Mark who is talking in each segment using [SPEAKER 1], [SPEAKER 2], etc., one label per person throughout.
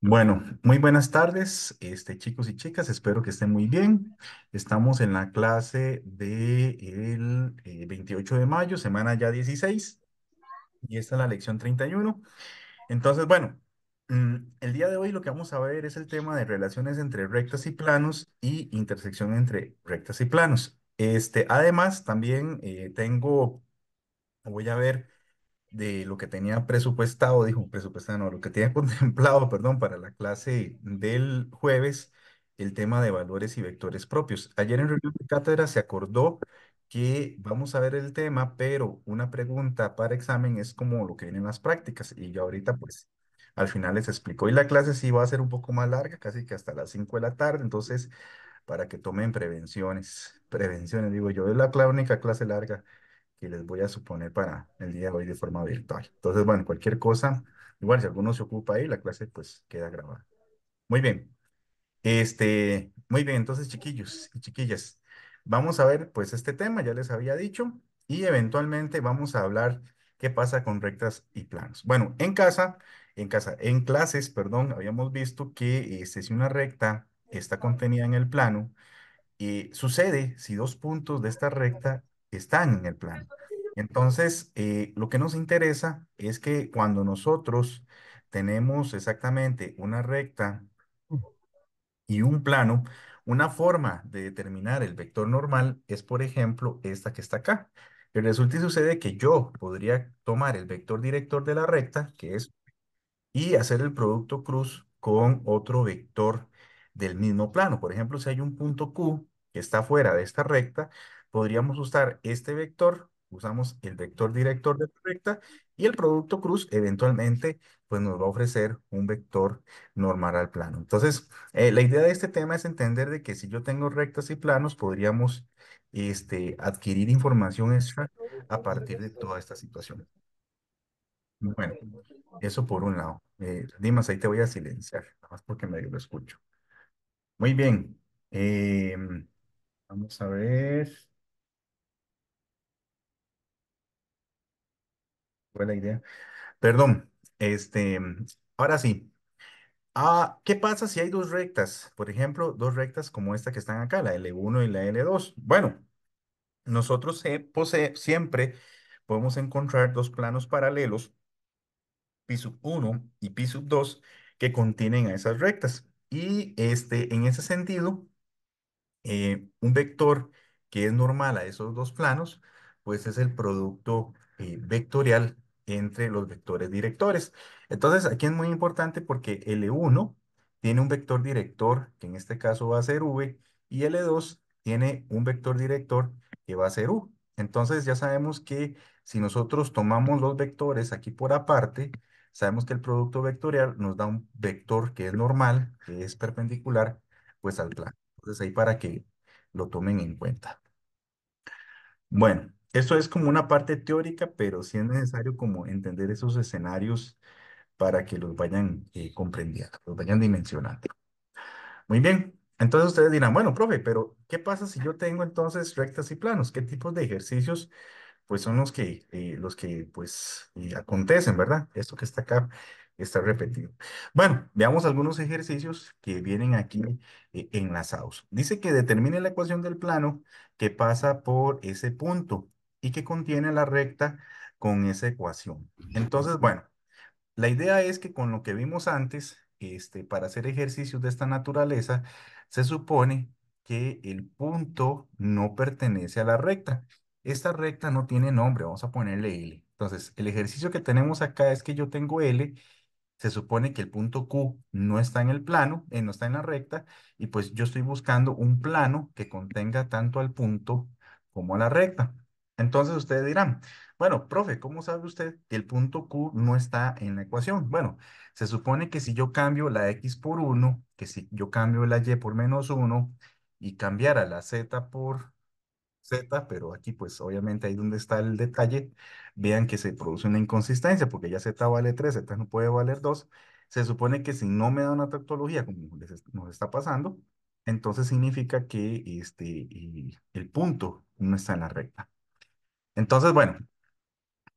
[SPEAKER 1] Bueno, muy buenas tardes, este, chicos y chicas, espero que estén muy bien. Estamos en la clase del de 28 eh, de mayo, semana ya 16, y esta es la lección 31. Entonces, bueno, mm, el día de hoy lo que vamos a ver es el tema de relaciones entre rectas y planos y intersección entre rectas y planos. Este, además, también eh, tengo, voy a ver de lo que tenía presupuestado, dijo presupuestado, no, lo que tenía contemplado, perdón, para la clase del jueves, el tema de valores y vectores propios. Ayer en reunión de cátedra se acordó que vamos a ver el tema, pero una pregunta para examen es como lo que vienen las prácticas y yo ahorita pues al final les explico. Y la clase sí va a ser un poco más larga, casi que hasta las 5 de la tarde, entonces para que tomen prevenciones, prevenciones, digo yo, es la única clase larga que les voy a suponer para el día de hoy de forma virtual. Entonces, bueno, cualquier cosa, igual si alguno se ocupa ahí, la clase pues queda grabada. Muy bien. Este, muy bien, entonces chiquillos y chiquillas, vamos a ver pues este tema, ya les había dicho, y eventualmente vamos a hablar qué pasa con rectas y planos. Bueno, en casa, en casa, en clases, perdón, habíamos visto que este, si una recta está contenida en el plano, y eh, sucede si dos puntos de esta recta están en el plano. Entonces, eh, lo que nos interesa es que cuando nosotros tenemos exactamente una recta y un plano, una forma de determinar el vector normal es, por ejemplo, esta que está acá. Pero resulta y sucede que yo podría tomar el vector director de la recta, que es, y hacer el producto cruz con otro vector del mismo plano. Por ejemplo, si hay un punto Q que está fuera de esta recta, podríamos usar este vector, usamos el vector director de la recta y el producto cruz eventualmente pues nos va a ofrecer un vector normal al plano. Entonces, eh, la idea de este tema es entender de que si yo tengo rectas y planos, podríamos este, adquirir información extra a partir de toda esta situación. Bueno, eso por un lado. Eh, Dimas, ahí te voy a silenciar, nada más porque medio lo escucho. Muy bien. Em, vamos a ver. la idea. Perdón, este, ahora sí. Ah, ¿qué pasa si hay dos rectas? Por ejemplo, dos rectas como esta que están acá, la L1 y la L2. Bueno, nosotros siempre podemos encontrar dos planos paralelos, pi 1 y pi sub 2, que contienen a esas rectas. Y este, en ese sentido, eh, un vector que es normal a esos dos planos, pues es el producto eh, vectorial entre los vectores directores. Entonces, aquí es muy importante porque L1 tiene un vector director, que en este caso va a ser V, y L2 tiene un vector director que va a ser U. Entonces, ya sabemos que si nosotros tomamos los vectores aquí por aparte, sabemos que el producto vectorial nos da un vector que es normal, que es perpendicular, pues al plano. Entonces, ahí para que lo tomen en cuenta. Bueno, eso es como una parte teórica, pero sí es necesario como entender esos escenarios para que los vayan eh, comprendiendo, los vayan dimensionando. Muy bien, entonces ustedes dirán, bueno, profe, pero ¿qué pasa si yo tengo entonces rectas y planos? ¿Qué tipos de ejercicios pues son los que, eh, los que pues eh, acontecen, ¿verdad? Esto que está acá está repetido. Bueno, veamos algunos ejercicios que vienen aquí enlazados. Dice que determine la ecuación del plano que pasa por ese punto y que contiene la recta con esa ecuación. Entonces, bueno, la idea es que con lo que vimos antes, este, para hacer ejercicios de esta naturaleza, se supone que el punto no pertenece a la recta. Esta recta no tiene nombre, vamos a ponerle L. Entonces, el ejercicio que tenemos acá es que yo tengo L, se supone que el punto Q no está en el plano, eh, no está en la recta, y pues yo estoy buscando un plano que contenga tanto al punto como a la recta. Entonces ustedes dirán, bueno, profe, ¿cómo sabe usted que el punto Q no está en la ecuación? Bueno, se supone que si yo cambio la X por 1, que si yo cambio la Y por menos 1 y cambiara la Z por Z, pero aquí pues obviamente ahí donde está el detalle, vean que se produce una inconsistencia porque ya Z vale 3, Z no puede valer 2. Se supone que si no me da una tautología como nos está pasando, entonces significa que este, eh, el punto no está en la recta. Entonces, bueno,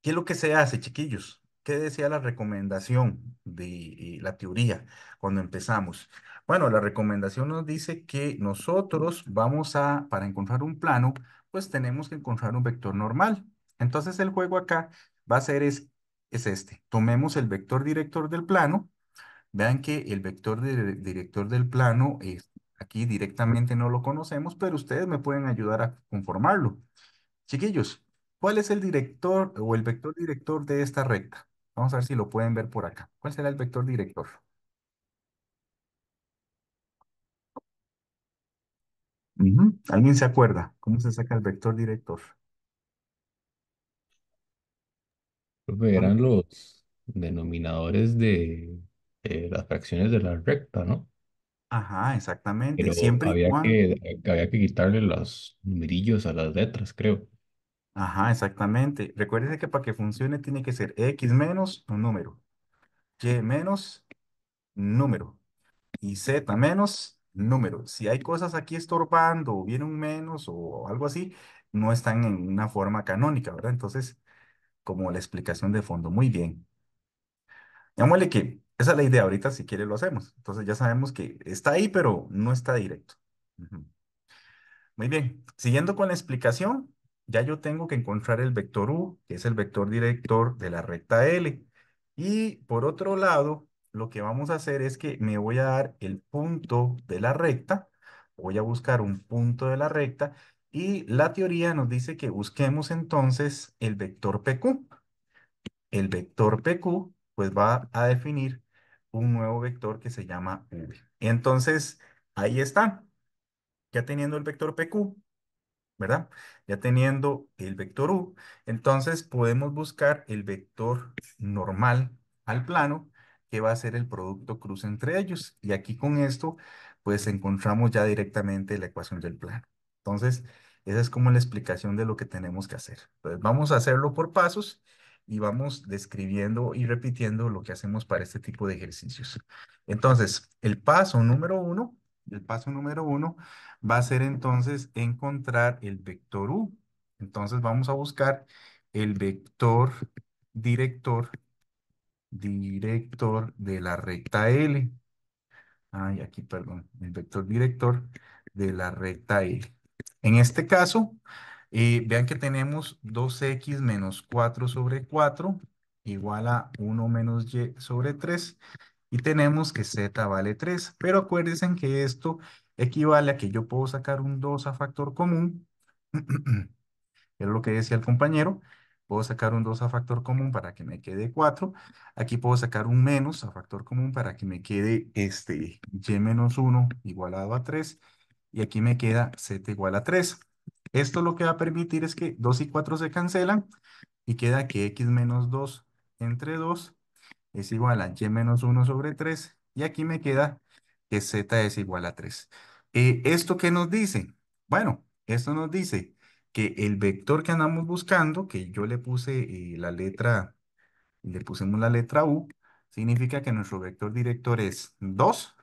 [SPEAKER 1] ¿qué es lo que se hace, chiquillos? ¿Qué decía la recomendación de eh, la teoría cuando empezamos? Bueno, la recomendación nos dice que nosotros vamos a, para encontrar un plano, pues tenemos que encontrar un vector normal. Entonces el juego acá va a ser es, este. Tomemos el vector director del plano. Vean que el vector director del plano, es, aquí directamente no lo conocemos, pero ustedes me pueden ayudar a conformarlo. Chiquillos, ¿Cuál es el director o el vector director de esta recta? Vamos a ver si lo pueden ver por acá. ¿Cuál será el vector director? ¿Alguien se acuerda cómo se saca el vector director? eran los denominadores de, las fracciones de la recta, ¿no? Ajá, exactamente. que, había que quitarle los numerillos a las letras, creo. Ajá, exactamente. Recuerden que para que funcione tiene que ser x menos un número, y menos número y z menos número. Si hay cosas aquí estorbando o viene un menos o algo así, no están en una forma canónica, ¿verdad? Entonces, como la explicación de fondo. Muy bien. llámale que esa es la idea. Ahorita, si quiere, lo hacemos. Entonces, ya sabemos que está ahí, pero no está directo. Muy bien. Siguiendo con la explicación, ya yo tengo que encontrar el vector U, que es el vector director de la recta L. Y por otro lado, lo que vamos a hacer es que me voy a dar el punto de la recta, voy a buscar un punto de la recta, y la teoría nos dice que busquemos entonces el vector PQ. El vector PQ pues va a definir un nuevo vector que se llama V. Entonces, ahí está. Ya teniendo el vector PQ, ¿verdad? Ya teniendo el vector u, entonces podemos buscar el vector normal al plano, que va a ser el producto cruz entre ellos. Y aquí con esto, pues encontramos ya directamente la ecuación del plano. Entonces, esa es como la explicación de lo que tenemos que hacer. Entonces, vamos a hacerlo por pasos y vamos describiendo y repitiendo lo que hacemos para este tipo de ejercicios. Entonces, el paso número uno el paso número uno va a ser entonces encontrar el vector U. Entonces vamos a buscar el vector director, director de la recta L. Ay, aquí, perdón, el vector director de la recta L. En este caso, eh, vean que tenemos 2x menos 4 sobre 4 igual a 1 menos y sobre 3 y tenemos que z vale 3. Pero acuérdense que esto equivale a que yo puedo sacar un 2 a factor común. Es lo que decía el compañero. Puedo sacar un 2 a factor común para que me quede 4. Aquí puedo sacar un menos a factor común para que me quede este y menos 1 igualado a 3. Y aquí me queda z igual a 3. Esto lo que va a permitir es que 2 y 4 se cancelan y queda que x menos 2 entre 2 es igual a y menos 1 sobre 3. Y aquí me queda que z es igual a 3. Eh, ¿Esto qué nos dice? Bueno, esto nos dice que el vector que andamos buscando, que yo le puse eh, la letra, le pusimos la letra u, significa que nuestro vector director es 2.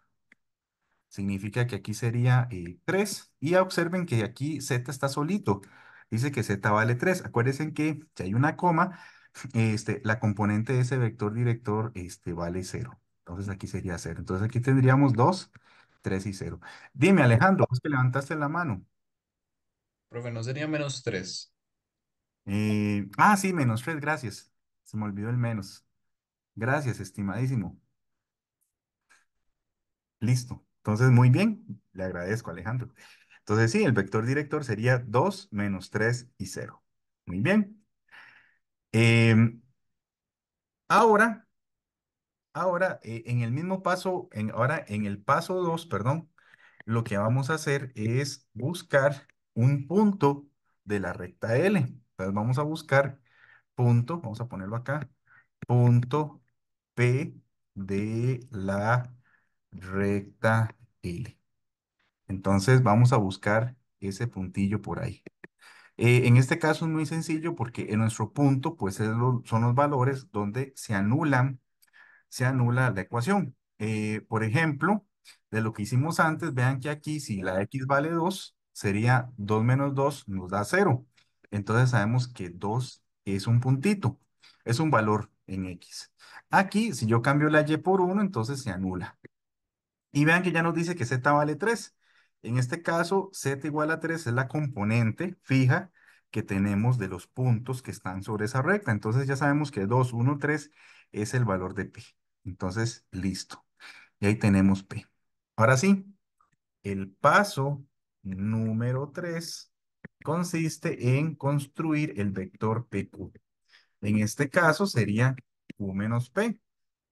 [SPEAKER 1] Significa que aquí sería 3. Eh, y observen que aquí z está solito. Dice que z vale 3. Acuérdense que si hay una coma, este, la componente de ese vector director este, vale 0. Entonces aquí sería 0. Entonces aquí tendríamos 2, 3 y 0. Dime, Alejandro, vos que levantaste la mano. Profe, ¿no sería menos 3? Eh, ah, sí, menos 3, gracias. Se me olvidó el menos. Gracias, estimadísimo. Listo. Entonces, muy bien. Le agradezco, Alejandro. Entonces, sí, el vector director sería 2 menos 3 y 0. Muy bien. Em, ahora, ahora, eh, en el mismo paso, ahora en el paso 2, perdón, lo que vamos a hacer es buscar un punto de la recta L. Entonces vamos a buscar punto, vamos a ponerlo acá, punto P de la recta L. Entonces vamos a buscar ese puntillo por ahí. Eh, en este caso es muy sencillo porque en nuestro punto, pues son los valores donde se anulan, se anula la ecuación. Eh, por ejemplo, de lo que hicimos antes, vean que aquí si la x vale 2, sería 2 menos 2 nos da 0. Entonces sabemos que 2 es un puntito, es un valor en x. Aquí, si yo cambio la y por 1, entonces se anula. Y vean que ya nos dice que z vale 3. En este caso, z igual a 3 es la componente fija que tenemos de los puntos que están sobre esa recta. Entonces ya sabemos que 2, 1, 3 es el valor de P. Entonces, listo. Y ahí tenemos P. Ahora sí, el paso número 3 consiste en construir el vector PQ. En este caso sería Q menos P.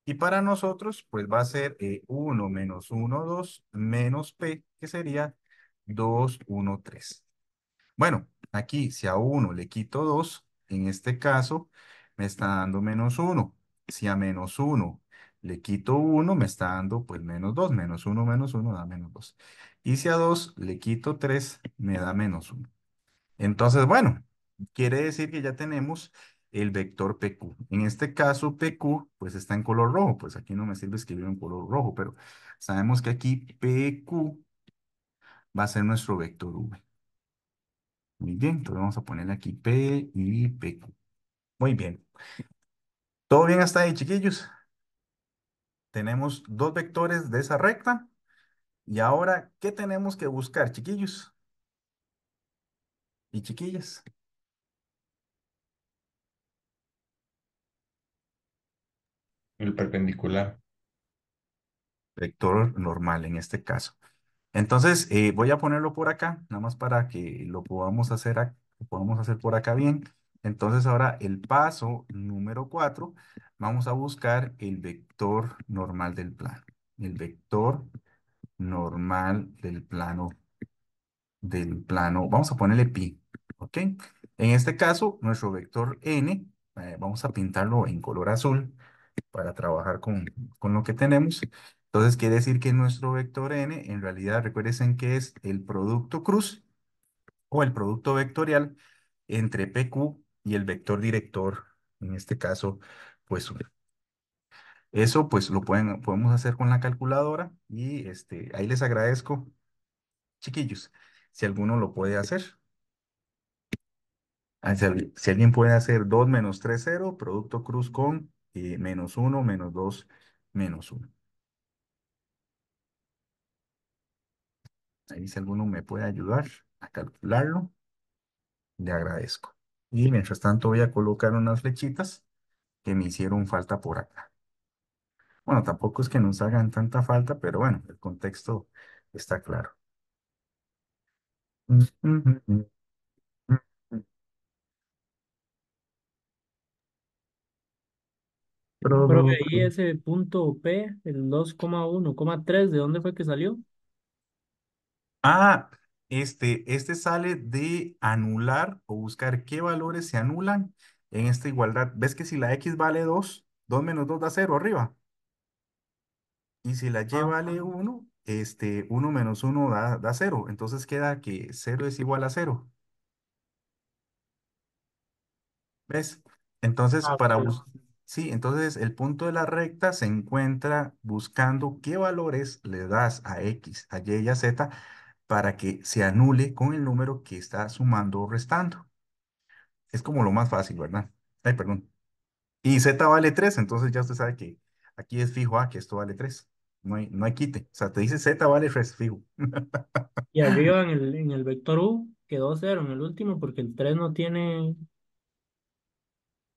[SPEAKER 1] Y para nosotros, pues va a ser 1 eh, menos 1, 2 menos P, que sería 2, 1, 3. Bueno, aquí si a 1 le quito 2, en este caso me está dando menos 1. Si a menos 1 le quito 1, me está dando pues menos 2. Menos 1, menos 1 da menos 2. Y si a 2 le quito 3, me da menos 1. Entonces, bueno, quiere decir que ya tenemos el vector PQ. En este caso, PQ, pues está en color rojo. Pues aquí no me sirve escribir en color rojo, pero sabemos que aquí PQ va a ser nuestro vector V. Muy bien, entonces vamos a poner aquí P y PQ. Muy bien. ¿Todo bien hasta ahí, chiquillos? Tenemos dos vectores de esa recta. Y ahora, ¿qué tenemos que buscar, chiquillos? Y chiquillas. El perpendicular. Vector normal en este caso. Entonces, eh, voy a ponerlo por acá, nada más para que lo podamos hacer, hacer por acá bien. Entonces, ahora el paso número 4, vamos a buscar el vector normal del plano. El vector normal del plano, del plano, vamos a ponerle pi, ¿ok? En este caso, nuestro vector n, eh, vamos a pintarlo en color azul, para trabajar con, con lo que tenemos. Entonces quiere decir que nuestro vector n, en realidad recuerden que es el producto cruz o el producto vectorial entre PQ y el vector director, en este caso, pues eso pues lo pueden, podemos hacer con la calculadora y este, ahí les agradezco, chiquillos, si alguno lo puede hacer. Ah, si alguien puede hacer 2 menos 3, 0, producto cruz con eh, menos 1, menos 2, menos 1. Ahí si alguno me puede ayudar a calcularlo, le agradezco. Y mientras tanto voy a colocar unas flechitas que me hicieron falta por acá. Bueno, tampoco es que nos hagan tanta falta, pero bueno, el contexto está claro.
[SPEAKER 2] Pero ahí ese punto
[SPEAKER 1] P, el 2,1,3, ¿de dónde fue que salió? Ah, este, este sale de anular o buscar qué valores se anulan en esta igualdad. ¿Ves que si la X vale 2, 2 menos 2 da 0 arriba? Y si la Y ah. vale 1, 1 este, menos 1 da, 0. Entonces queda que 0 es igual a 0. ¿Ves? Entonces, ah, para, buscar. Sí, entonces el punto de la recta se encuentra buscando qué valores le das a X, a Y y a Z para que se anule con el número que está sumando o restando. Es como lo más fácil, ¿verdad? Ay, perdón. Y Z vale 3, entonces ya usted sabe que aquí es fijo A, ah, que esto vale 3. No hay, no hay quite. O sea, te dice Z vale 3, fijo. Y arriba en el, en el vector U quedó 0 en el último porque el 3 no tiene...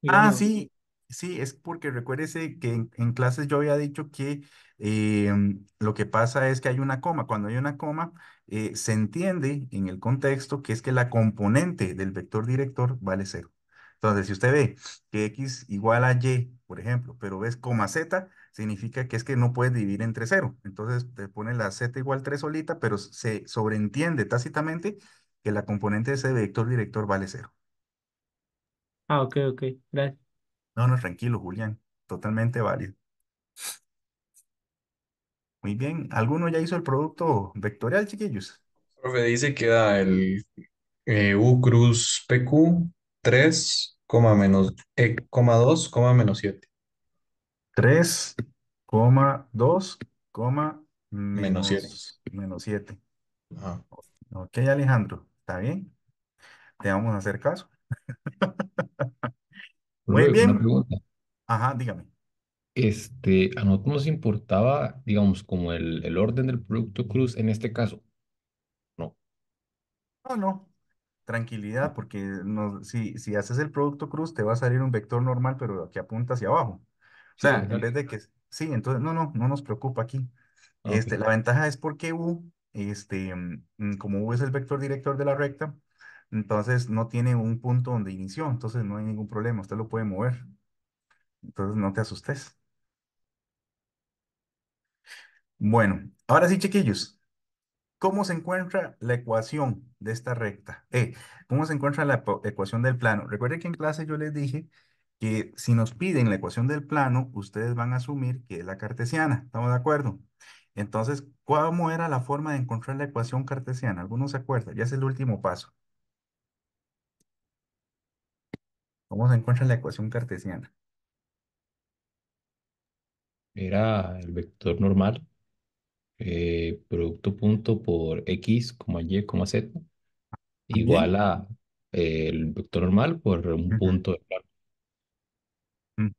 [SPEAKER 1] ah, sí, Sí, es porque recuérdese que en, clases yo había dicho que em, lo que pasa es que hay una coma. Cuando hay una coma, eh, se entiende en el contexto que es que la componente del vector director vale cero. Entonces, si usted ve que x igual a y, por ejemplo, pero ves coma z, significa que es que no puedes dividir entre cero. Entonces, te pone la z igual 3 solita, pero se sobreentiende tácitamente que la componente de ese vector director vale cero. Ah, ok, ok, gracias. No, no, tranquilo, Julián. Totalmente válido. Muy bien. ¿Alguno ya hizo el producto vectorial, chiquillos? Profe, dice que da el eh, U cruz PQ 3, menos, 2, 7. 3,2, Menos 7. menos, 7. Ok, Alejandro. ¿Está bien? Te vamos a hacer caso. Muy bien. Ajá, dígame.
[SPEAKER 2] Este, a nosotros nos importaba, digamos, como el, orden del producto cruz en este caso.
[SPEAKER 1] No. No, no. Tranquilidad, porque no- si, si haces el producto cruz, te va a salir un vector normal, pero aquí apunta hacia abajo. O sea, en vez de que... Sí, entonces, no, no, no nos preocupa aquí. Este, la ventaja es porque U, este, mm, como U es el vector director de la recta, entonces no tiene un punto donde inició, entonces no hay ningún problema, usted lo puede mover. Entonces no te asustes. Bueno, ahora sí, chiquillos. ¿Cómo se encuentra la ecuación de esta recta? Eh, ¿Cómo se encuentra la ecuación del plano? Recuerden que en clase yo les dije que si nos piden la ecuación del plano, ustedes van a asumir que es la cartesiana. ¿Estamos de acuerdo? Entonces, ¿cómo era la forma de encontrar la ecuación cartesiana? ¿Algunos se acuerdan? Ya es el último paso. ¿Cómo a encontrar la ecuación cartesiana.
[SPEAKER 2] Era el vector normal, eh, producto punto por x, y, z, ah, igual a eh, el vector normal por un
[SPEAKER 1] punto del plano. Mm.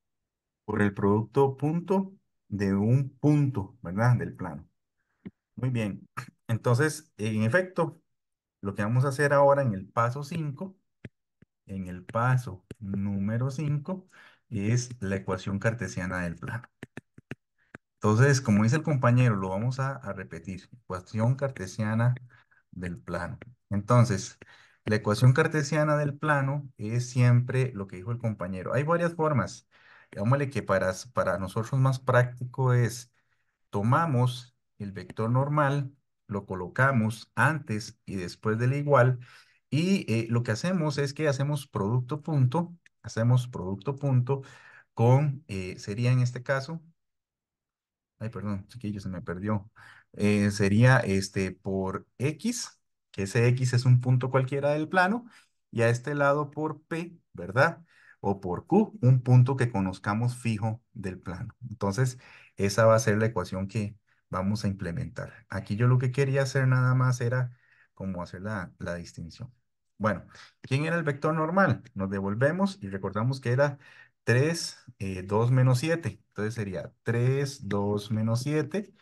[SPEAKER 1] Por el producto punto de un punto, ¿verdad? Del plano. Muy bien. Entonces, en efecto, lo que vamos a hacer ahora en el paso 5 en el paso número 5 es la ecuación cartesiana del plano. Entonces, como dice el compañero, lo vamos a, repetir. Ecuación cartesiana del plano. Entonces, la ecuación cartesiana del plano es siempre lo que dijo el compañero. Hay varias formas. Digámosle que para, para nosotros más práctico es tomamos el vector normal, lo colocamos antes y después del igual y eh, lo que hacemos es que hacemos producto punto, hacemos producto punto con, eh, sería en este caso, ay, perdón, chiquillo, se me perdió, eh, sería este por X, que ese X es un punto cualquiera del plano, y a este lado por P, ¿verdad? O por Q, un punto que conozcamos fijo del plano. Entonces, esa va a ser la ecuación que vamos a implementar. Aquí yo lo que quería hacer nada más era como hacer la, la distinción. Bueno, ¿quién era el vector normal? Nos devolvemos y recordamos que era 3, 2 eh, menos 7. Entonces sería 3, 2 menos 7,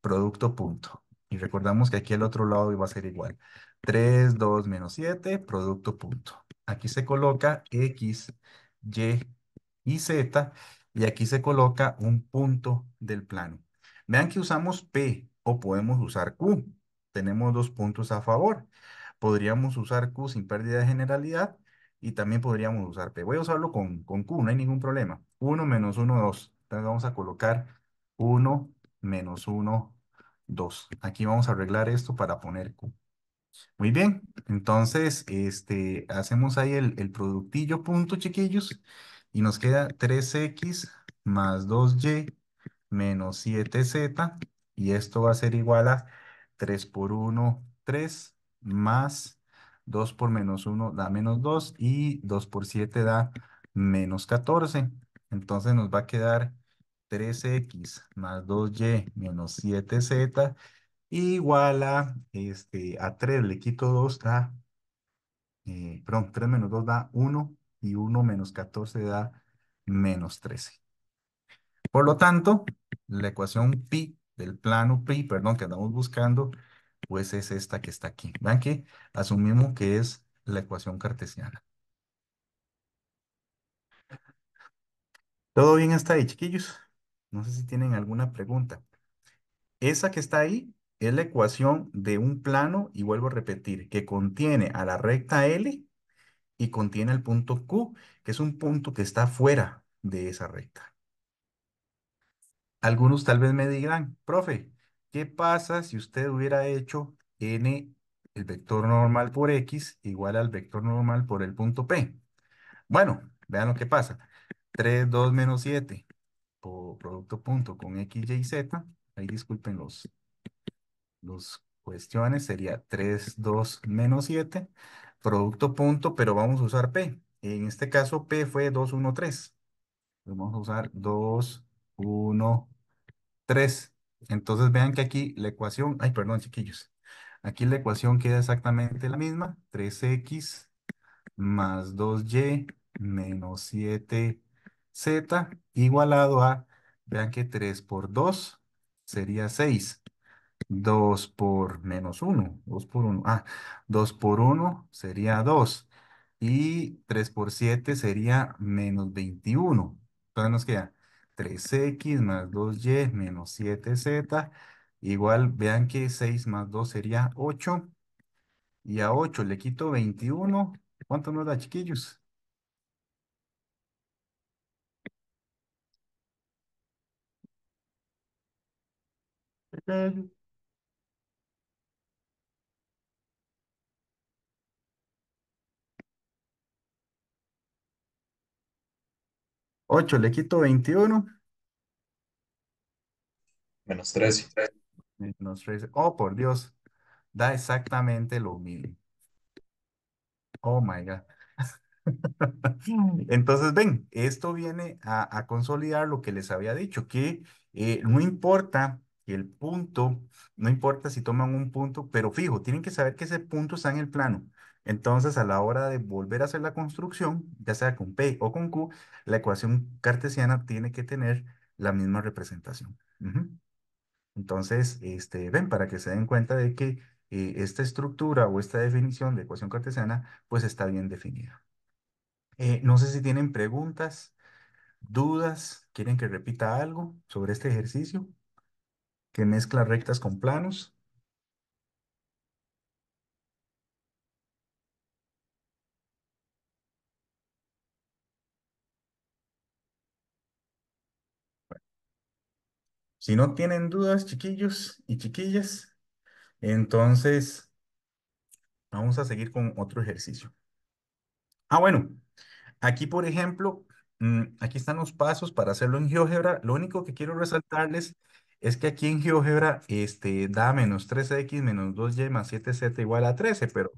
[SPEAKER 1] producto punto. Y recordamos que aquí al otro lado iba a ser igual. 3, 2 menos 7, producto punto. Aquí se coloca X, Y y Z. Y aquí se coloca un punto del plano. Vean que usamos P o podemos usar Q. Tenemos dos puntos a favor podríamos usar Q sin pérdida de generalidad y también podríamos usar P. Voy a usarlo con, Q, no hay ningún problema. 1 menos 1, 2. Entonces vamos a colocar 1 menos 1, 2. Aquí vamos a arreglar esto para poner Q. Muy bien, entonces este, hacemos ahí el, el productillo punto, chiquillos, y nos queda 3x más 2y menos 7z, y esto va a ser igual a 3 por 1, 3, más 2 por menos 1 da menos 2 y 2 por 7 da menos 14. Entonces nos va a quedar 3x más 2y menos 7z igual a, este, a 3. Le quito 2 da, eh, perdón, 3 menos 2 da 1 y 1 menos 14 da menos 13. Por lo tanto, la ecuación pi del plano pi, perdón, que andamos buscando, pues es esta que está aquí. Vean que asumimos que es la ecuación cartesiana. ¿Todo bien hasta ahí, chiquillos? No sé si tienen alguna pregunta. Esa que está ahí es la ecuación de un plano, y vuelvo a repetir, que contiene a la recta L y contiene el punto Q, que es un punto que está fuera de esa recta. Algunos tal vez me dirán, profe, ¿Qué pasa si usted hubiera hecho n el vector normal por x igual al vector normal por el punto P? Bueno, vean lo que pasa. 3, 2 menos 7 por producto punto con x, y, z. Ahí disculpen los, los cuestiones. Sería 3, 2 menos 7 producto punto, pero vamos a usar P. En este caso P fue 2, 1, 3. Vamos a usar 2, 1, 3. Entonces vean que aquí la ecuación, ay, perdón, chiquillos. Aquí la ecuación queda exactamente la misma, 3x más 2y menos 7z igualado a, vean que 3 por 2 sería 6. 2 por menos 1, 2 por 1, ah, 2 por 1 sería 2 y 3 por 7 sería menos 21. Entonces nos queda 3x más 2y menos 7z. Igual, vean que 6 más 2 sería 8. Y a 8 le quito 21. ¿Cuánto nos da, chiquillos? 8 le quito 21, Menos 13. menos 13. Oh, por Dios. Da exactamente lo mismo. Oh my God. Entonces, ven, esto viene a, consolidar lo que les había dicho, que eh, no importa el punto, no importa si toman un punto, pero fijo, tienen que saber que ese punto está en el plano. Entonces, a la hora de volver a hacer la construcción, ya sea con P o con Q, la ecuación cartesiana tiene que tener la misma representación. Entonces, este, ven, para que se den cuenta de que eh, esta estructura o esta definición de ecuación cartesiana, pues está bien definida. Eh, no sé si tienen preguntas, dudas, quieren que repita algo sobre este ejercicio que mezcla rectas con planos. Si no tienen dudas, chiquillos y chiquillas, entonces vamos a seguir con otro ejercicio. Ah, bueno, aquí por ejemplo, mm, aquí están los pasos para hacerlo en GeoGebra. Lo único que quiero resaltarles es que aquí en GeoGebra este, da menos 3x menos 2y más 7z igual a 13, pero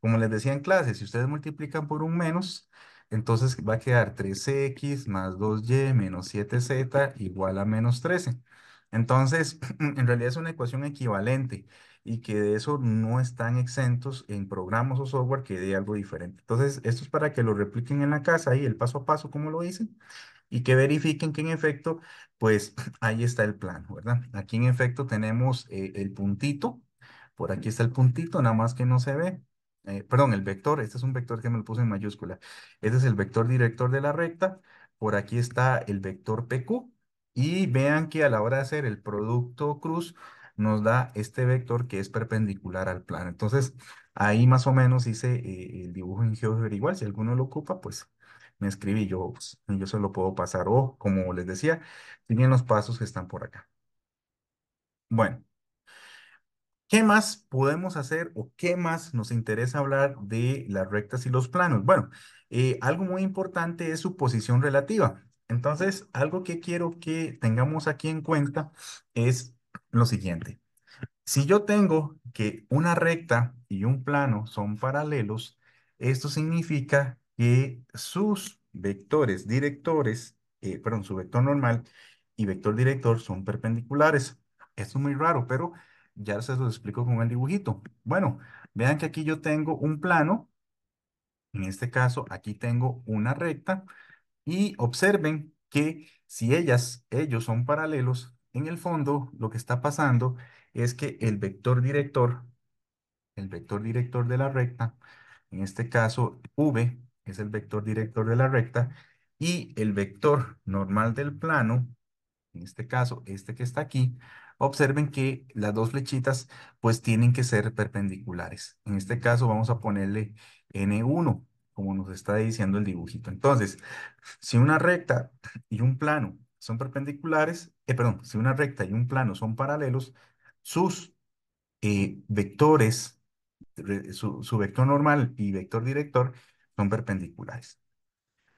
[SPEAKER 1] como les decía en clase, si ustedes multiplican por un menos, entonces va a quedar 3x más 2y menos 7z igual a menos 13. Entonces, en realidad es una ecuación equivalente y que de eso no están exentos en programas o software que dé algo diferente. Entonces, esto es para que lo repliquen en la casa y el paso a paso, como lo dicen, y que verifiquen que en efecto, pues ahí está el plano, ¿verdad? Aquí en efecto tenemos eh, el puntito, por aquí está el puntito, nada más que no se ve. Eh, perdón, el vector, este es un vector que me lo puse en mayúscula. Este es el vector director de la recta. Por aquí está el vector PQ, y vean que a la hora de hacer el producto cruz, nos da este vector que es perpendicular al plano. Entonces, ahí más o menos hice eh, el dibujo en GeoGebra igual. Si alguno lo ocupa, pues me escribí yo, pues, yo se lo puedo pasar. O, como les decía, tienen los pasos que están por acá. Bueno. ¿Qué más podemos hacer o qué más nos interesa hablar de las rectas y los planos? Bueno, eh, algo muy importante es su posición relativa. Entonces, algo que quiero que tengamos aquí en cuenta es lo siguiente. Si yo tengo que una recta y un plano son paralelos, esto significa que sus vectores directores, eh, perdón, su vector normal y vector director son perpendiculares. Esto es muy raro, pero ya se los explico con el dibujito. Bueno, vean que aquí yo tengo un plano. En este caso, aquí tengo una recta y observen que si ellas, ellos son paralelos, en el fondo lo que está pasando es que el vector director, el vector director de la recta, en este caso V es el vector director de la recta, y el vector normal del plano, en este caso este que está aquí, observen que las dos flechitas pues tienen que ser perpendiculares. En este caso vamos a ponerle N1 como nos está diciendo el dibujito. Entonces, si una recta y un plano son perpendiculares, eh, perdón, si una recta y un plano son paralelos, sus eh, vectores, su, vector normal y vector director son perpendiculares.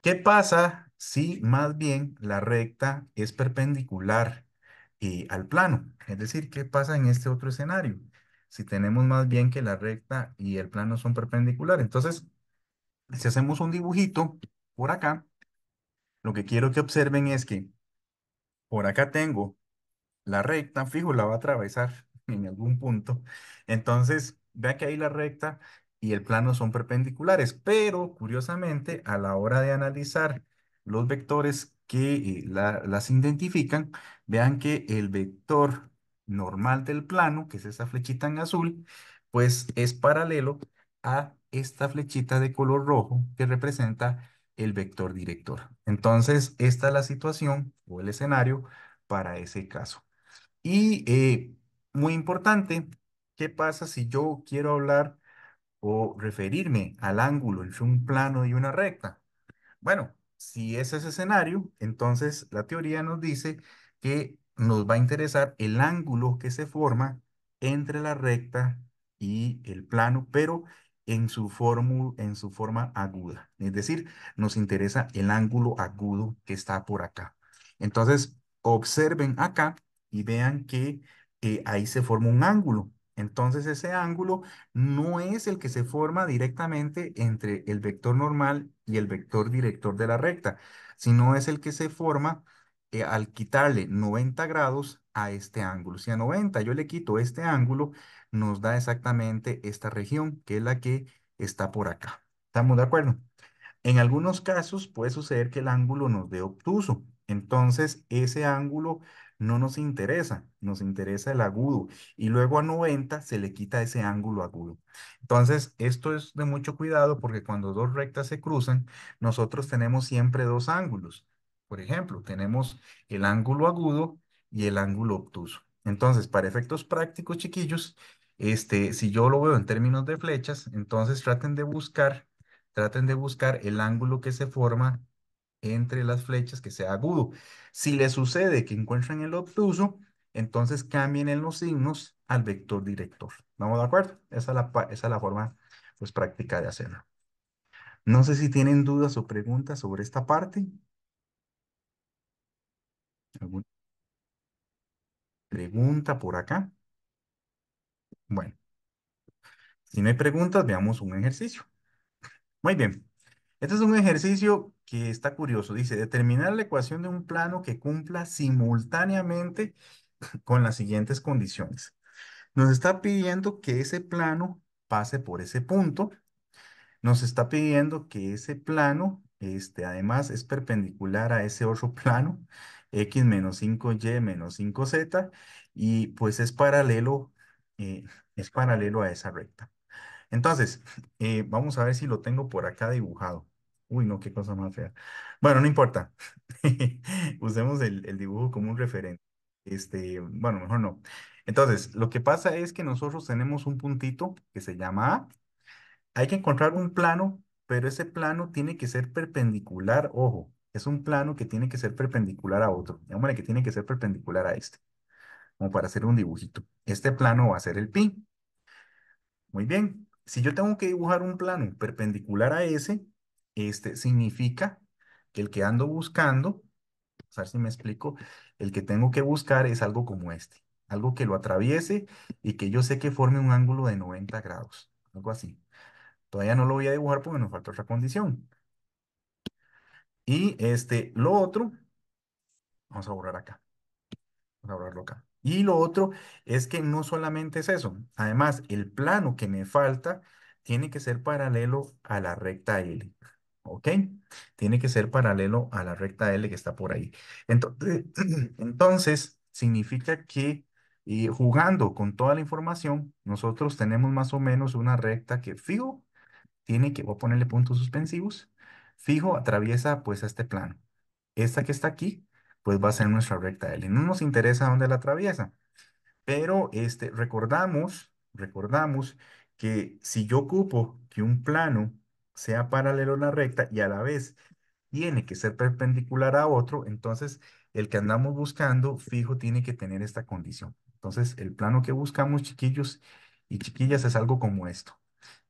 [SPEAKER 1] ¿Qué pasa si más bien la recta es perpendicular eh, al plano? Es decir, ¿qué pasa en este otro escenario? Si tenemos más bien que la recta y el plano son perpendiculares. Entonces, si hacemos un dibujito por acá, lo que quiero que observen es que por acá tengo la recta, fijo, la va a atravesar en algún punto. Entonces, vean que ahí la recta y el plano son perpendiculares, pero curiosamente a la hora de analizar los vectores que eh, las identifican, vean que el vector normal del plano, que es esa flechita en azul, pues es paralelo a esta flechita de color rojo que representa el vector director. Entonces, esta es la situación o el escenario para ese caso. Y eh, muy importante, ¿qué pasa si yo quiero hablar o referirme al ángulo entre un plano y una recta? Bueno, si es ese escenario, entonces la teoría nos dice que nos va a interesar el ángulo que se forma entre la recta y el plano, pero en su, en su forma aguda. Es decir, nos interesa el ángulo agudo que está por acá. Entonces, observen acá y vean que eh, ahí se forma un ángulo. Entonces, ese ángulo no es el que se forma directamente entre el vector normal y el vector director de la recta, sino es el que se forma eh, al quitarle 90 grados a este ángulo. Si a 90 yo le quito este ángulo, nos da exactamente esta región, que es la que está por acá. ¿Estamos de acuerdo? En algunos casos puede suceder que el ángulo nos dé obtuso. Entonces, ese ángulo no nos interesa, nos interesa el agudo. Y luego a 90 se le quita ese ángulo agudo. Entonces, esto es de mucho cuidado porque cuando dos rectas se cruzan, nosotros tenemos siempre dos ángulos. Por ejemplo, tenemos el ángulo agudo y el ángulo obtuso. Entonces, para efectos prácticos, chiquillos, este, si yo lo veo en términos de flechas, entonces traten de buscar, traten de buscar el ángulo que se forma entre las flechas que sea agudo. Si les sucede que encuentran el obtuso, entonces cambien en los signos al vector director. ¿Vamos de acuerdo? Esa es la, esa es la forma pues, práctica de hacerlo. No sé si tienen dudas o preguntas sobre esta parte. ¿Alguna pregunta por acá? Bueno, si no hay preguntas, veamos un ejercicio. Muy bien. Este es un ejercicio que está curioso. Dice, determinar la ecuación de un plano que cumpla simultáneamente con las siguientes condiciones. Nos está pidiendo que ese plano pase por ese punto. Nos está pidiendo que ese plano, este, además, es perpendicular a ese otro plano, x menos 5y menos 5z, y pues es paralelo eh, es paralelo a esa recta. Entonces, eh, vamos a ver si lo tengo por acá dibujado. Uy, no, qué cosa más fea. Bueno, no importa. Usemos el, dibujo como un referente. Este, bueno, mejor no. Entonces, lo que pasa es que nosotros tenemos un puntito que se llama A. Hay que encontrar un plano, pero ese plano tiene que ser perpendicular, ojo, es un plano que tiene que ser perpendicular a otro. Llámale que tiene que ser perpendicular a este como para hacer un dibujito. Este plano va a ser el pi. Muy bien, si yo tengo que dibujar un plano perpendicular a ese, este significa que el que ando buscando, a ver si me explico, el que tengo que buscar es algo como este, algo que lo atraviese y que yo sé que forme un ángulo de 90 grados, algo así. Todavía no lo voy a dibujar porque nos falta otra condición. Y este, lo otro, vamos a borrar acá. Vamos a borrarlo acá. Y lo otro es que no solamente es eso, además el plano que me falta tiene que ser paralelo a la recta L, ¿ok? Tiene que ser paralelo a la recta L que está por ahí. Entonces, significa que y eh, jugando con toda la información, nosotros tenemos más o menos una recta que fijo, tiene que, voy a ponerle puntos suspensivos, fijo atraviesa pues este plano. Esta que está aquí pues va a ser nuestra recta L. No nos interesa dónde la atraviesa, pero este, recordamos, recordamos que si yo ocupo que un plano sea paralelo a la recta y a la vez tiene que ser perpendicular a otro, entonces el que andamos buscando fijo tiene que tener esta condición. Entonces el plano que buscamos, chiquillos y chiquillas, es algo como esto.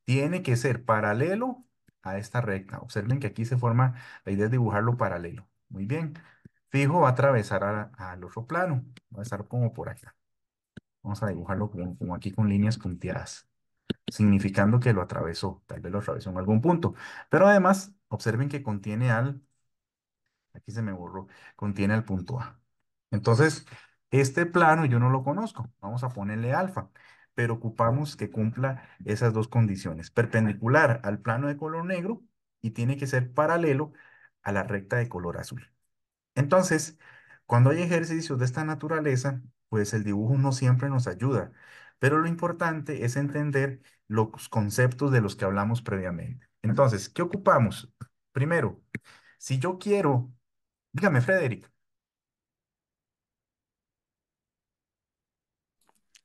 [SPEAKER 1] Tiene que ser paralelo a esta recta. Observen que aquí se forma la idea de dibujarlo paralelo. Muy bien fijo va a atravesar al otro plano, va a estar como por acá. Vamos a dibujarlo como aquí con líneas punteadas, significando que lo atravesó, tal vez lo atravesó en algún punto. Pero además, observen que contiene al, aquí se me borró, contiene al punto A. Entonces, este plano yo no lo conozco, vamos a ponerle alfa, pero ocupamos que cumpla esas dos condiciones, perpendicular al plano de color negro y tiene que ser paralelo a la recta de color azul. Entonces, cuando hay ejercicios de esta naturaleza, pues el dibujo no siempre nos ayuda, pero lo importante es entender los conceptos de los que hablamos previamente. Entonces, ¿qué ocupamos? Primero, si yo quiero, dígame, Frederick.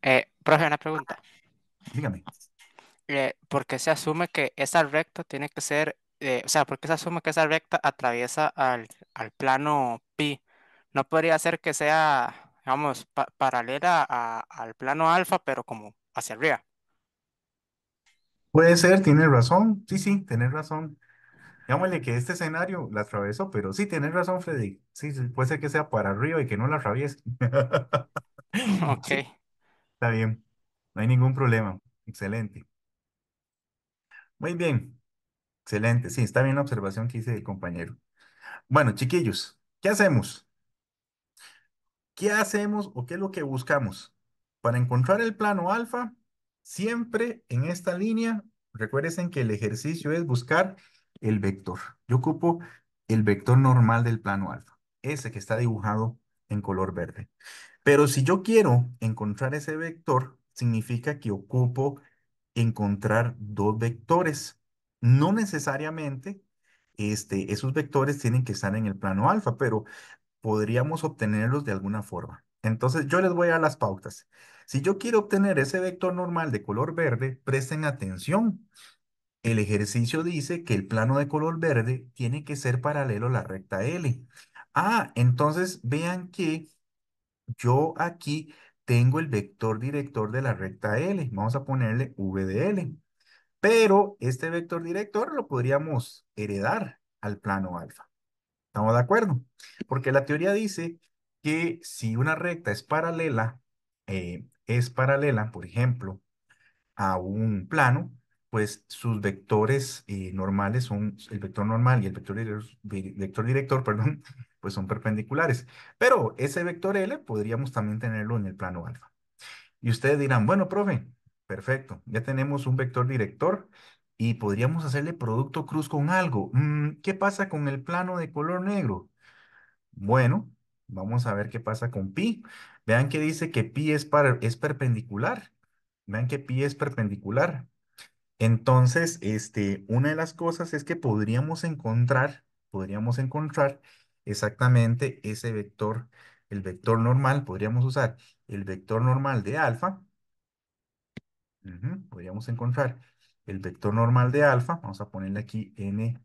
[SPEAKER 1] Eh, profe, una pregunta. Dígame. Eh, ¿por qué se asume que esa recta tiene que ser eh, o sea, porque se asume que esa recta atraviesa al, plano pi, no podría ser que sea, digamos, paralela al plano alfa, pero como hacia arriba. Puede ser, tiene razón, sí, sí, tienes razón. Llámale que este escenario la atravesó, pero sí, tienes razón, Freddy. Sí, puede ser que sea para arriba y que no la atraviese. Ok. está bien, no hay ningún problema. Excelente. Muy bien, Excelente, sí, está bien la observación que hice el compañero. Bueno, chiquillos, ¿qué hacemos? ¿Qué hacemos o qué es lo que buscamos? Para encontrar el plano alfa, siempre en esta línea, recuerden que el ejercicio es buscar el vector. Yo ocupo el vector normal del plano alfa, ese que está dibujado en color verde. Pero si yo quiero encontrar ese vector, significa que ocupo encontrar dos vectores. No necesariamente este, esos vectores tienen que estar en el plano alfa, pero podríamos obtenerlos de alguna forma. Entonces yo les voy a dar las pautas. Si yo quiero obtener ese vector normal de color verde, presten atención. El ejercicio dice que el plano de color verde tiene que ser paralelo a la recta L. Ah, entonces vean que yo aquí tengo el vector director de la recta L. Vamos a ponerle V de L. Pero este vector director lo podríamos heredar al plano alfa. ¿Estamos de acuerdo? Porque la teoría dice que si una recta es paralela, eh, es paralela, por ejemplo, a un plano, pues sus vectores eh, normales son el vector normal y el vector, vector director, perdón, pues son perpendiculares. Pero ese vector L podríamos también tenerlo en el plano alfa. Y ustedes dirán, bueno, profe, Perfecto, ya tenemos un vector director y podríamos hacerle producto cruz con algo. Mm, ¿Qué pasa con el plano de color negro? Bueno, vamos a ver qué pasa con pi. Vean que dice que pi es, perpendicular. Vean que pi es perpendicular. Entonces, este, una de las cosas es que podríamos encontrar, podríamos encontrar exactamente ese vector, el vector normal, podríamos usar el vector normal de alfa Podríamos encontrar el vector normal de alfa, vamos a ponerle aquí n,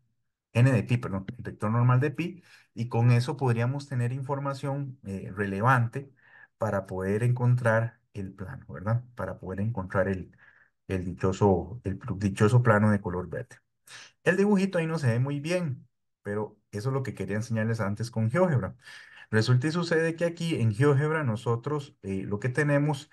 [SPEAKER 1] n de pi, perdón, el vector normal de pi, y con eso podríamos tener información eh, relevante para poder encontrar el plano, ¿verdad? Para poder encontrar el, el, dichoso, el dichoso plano de color verde. El dibujito ahí no se ve muy bien, pero eso es lo que quería enseñarles antes con GeoGebra. Resulta y sucede que aquí en GeoGebra nosotros eh, lo que tenemos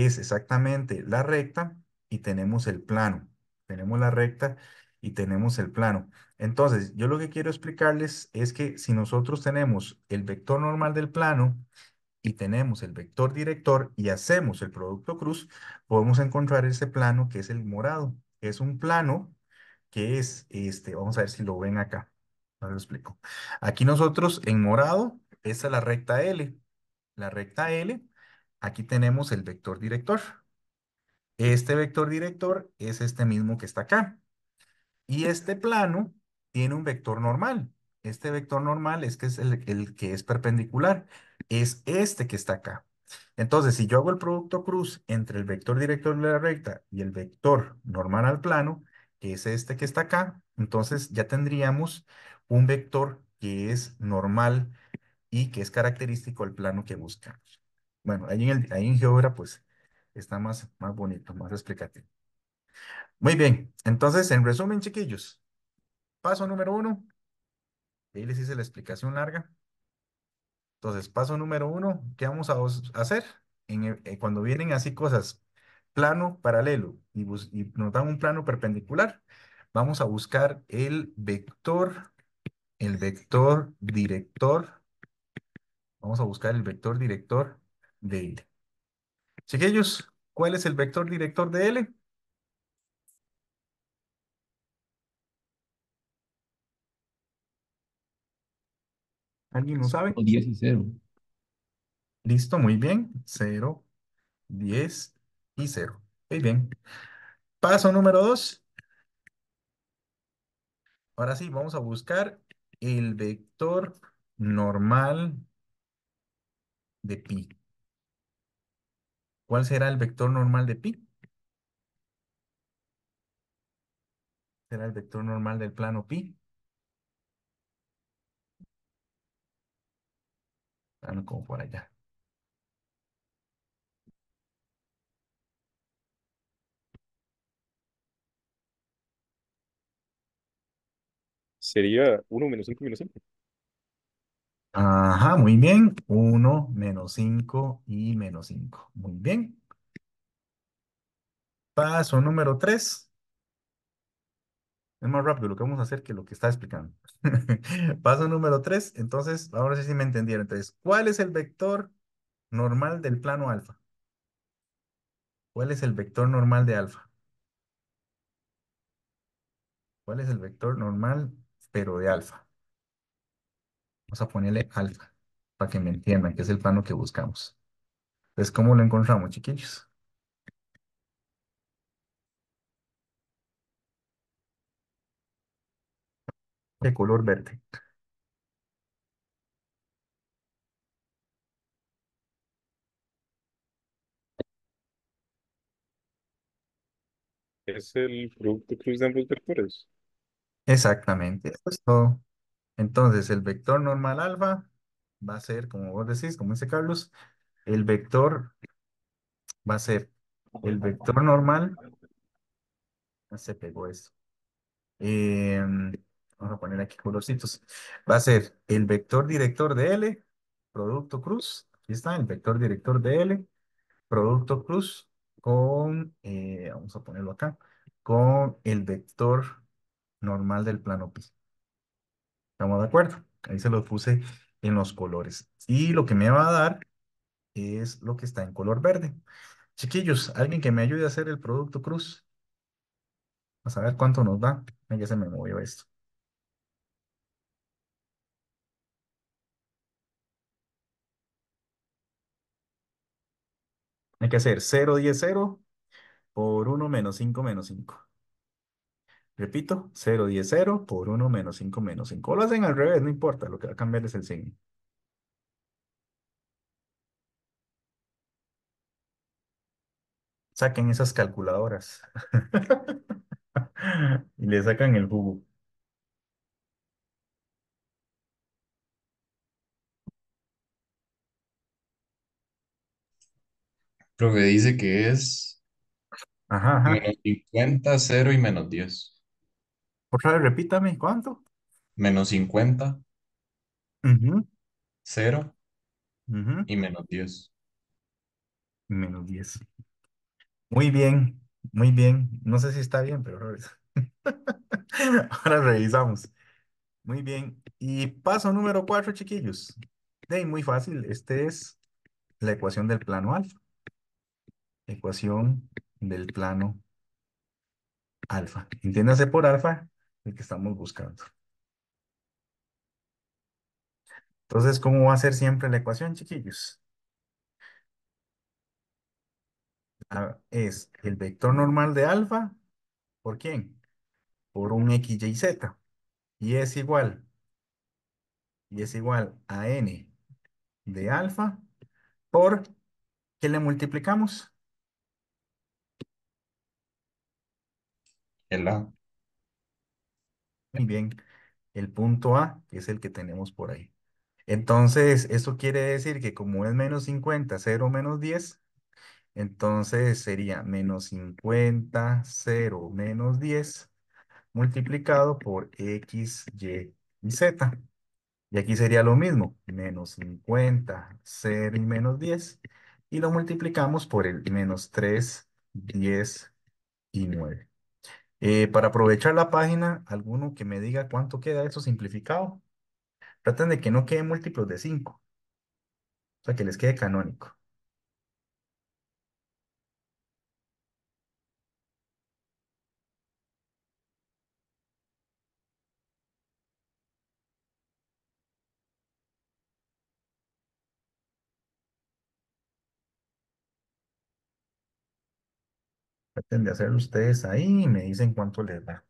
[SPEAKER 1] es exactamente la recta y tenemos el plano. Tenemos la recta y tenemos el plano. Entonces, yo lo que quiero explicarles es que si nosotros tenemos el vector normal del plano y tenemos el vector director y hacemos el producto cruz, podemos encontrar ese plano que es el morado. Es un plano que es, este, vamos a ver si lo ven acá. No lo explico. Aquí nosotros en morado, esta es la recta L. La recta L Aquí tenemos el vector director. Este vector director es este mismo que está acá. Y este plano tiene un vector normal. Este vector normal es que es el, el que es perpendicular. Es este que está acá. Entonces, si yo hago el producto cruz entre el vector director de la recta y el vector normal al plano, que es este que está acá, entonces ya tendríamos un vector que es normal y que es característico del plano que buscamos. Bueno, ahí en, el, en pues, está más, más bonito, más explicativo. Muy bien, entonces, en resumen, chiquillos, paso número uno, ahí les hice la explicación larga. Entonces, paso número uno, ¿qué vamos a hacer? En, eh, cuando vienen así cosas, plano paralelo y, y nos dan un plano perpendicular, vamos a buscar el vector, el vector director, vamos a buscar el vector director de L ¿cuál es el vector director de L? ¿Alguien lo sabe? 10 y 0. Listo, muy bien. 0, 10 y 0. Muy bien. Paso número 2. Ahora sí, vamos a buscar el vector normal de pi. ¿Cuál será el vector normal de pi? ¿Será el vector normal del plano pi? Plano ah, como por allá.
[SPEAKER 2] Sería 1 menos 5 menos 5.
[SPEAKER 1] Ajá, muy bien. 1 menos 5 y menos 5. Muy bien. Paso número 3. Es más rápido lo que vamos a hacer que lo que está explicando. Paso número 3. Entonces, ahora sí, me entendieron. Entonces, ¿cuál es el vector normal del plano alfa? ¿Cuál es el vector normal de alfa? ¿Cuál es el vector normal, pero de alfa? Vamos a ponerle alfa para que me entiendan que es el plano que buscamos. Entonces, ¿cómo lo encontramos, chiquillos? De color verde.
[SPEAKER 2] ¿Es el
[SPEAKER 1] producto cruz de ambos vectores? Exactamente, eso es todo. Entonces, el vector normal alfa va a ser, como vos decís, como dice Carlos, el vector va a ser el vector normal. Ah, se pegó esto. Em, vamos a poner aquí colorcitos. Va a ser el vector director de L, producto cruz. Aquí está, el vector director de L, producto cruz con, eh, vamos a ponerlo acá, con el vector normal del plano pi. Estamos de acuerdo. Ahí se los puse en los colores. Y lo que me va a dar es lo que está en color verde. Chiquillos, alguien que me ayude a hacer el producto cruz. A saber cuánto nos da. Ya se me movió esto. Hay que hacer 0, 10, 0 por 1 menos 5 menos 5. Repito, 0, 10, 0 por 1 menos 5 menos 5. O lo hacen al revés, no importa, lo que va a cambiar es el signo. Saquen esas calculadoras y le sacan el jugo. Creo que dice que es ajá, ajá. menos 50, 0 y menos 10. Por favor repítame, ¿cuánto? Menos 50, Cero. y menos 10. Menos 10. Muy bien, muy bien. No sé si está bien, pero ahora revisamos. Muy bien. Y paso número 4, chiquillos. De muy fácil. Este es la ecuación del plano alfa. Ecuación del plano alfa. Entiéndase por alfa el que estamos buscando. Entonces, ¿cómo va a ser siempre la ecuación, chiquillos? Ah, es el vector normal de alfa, ¿por quién? Por un x, y, z. Y es igual, y es igual a n de alfa por, ¿qué le multiplicamos? El A muy bien el punto A, es el que tenemos por ahí. Entonces, eso quiere decir que como es menos 50, 0 menos 10, entonces sería menos 50, 0 menos 10, multiplicado por X, Y y Z. Y aquí sería lo mismo, menos 50, 0 y menos 10, y lo multiplicamos por el menos 3, 10 y 9. Eh, para aprovechar la página, alguno que me diga cuánto queda eso simplificado. Traten de que no quede múltiplos de 5. O sea, que les quede canónico. de hacer ustedes ahí y me dicen cuánto les da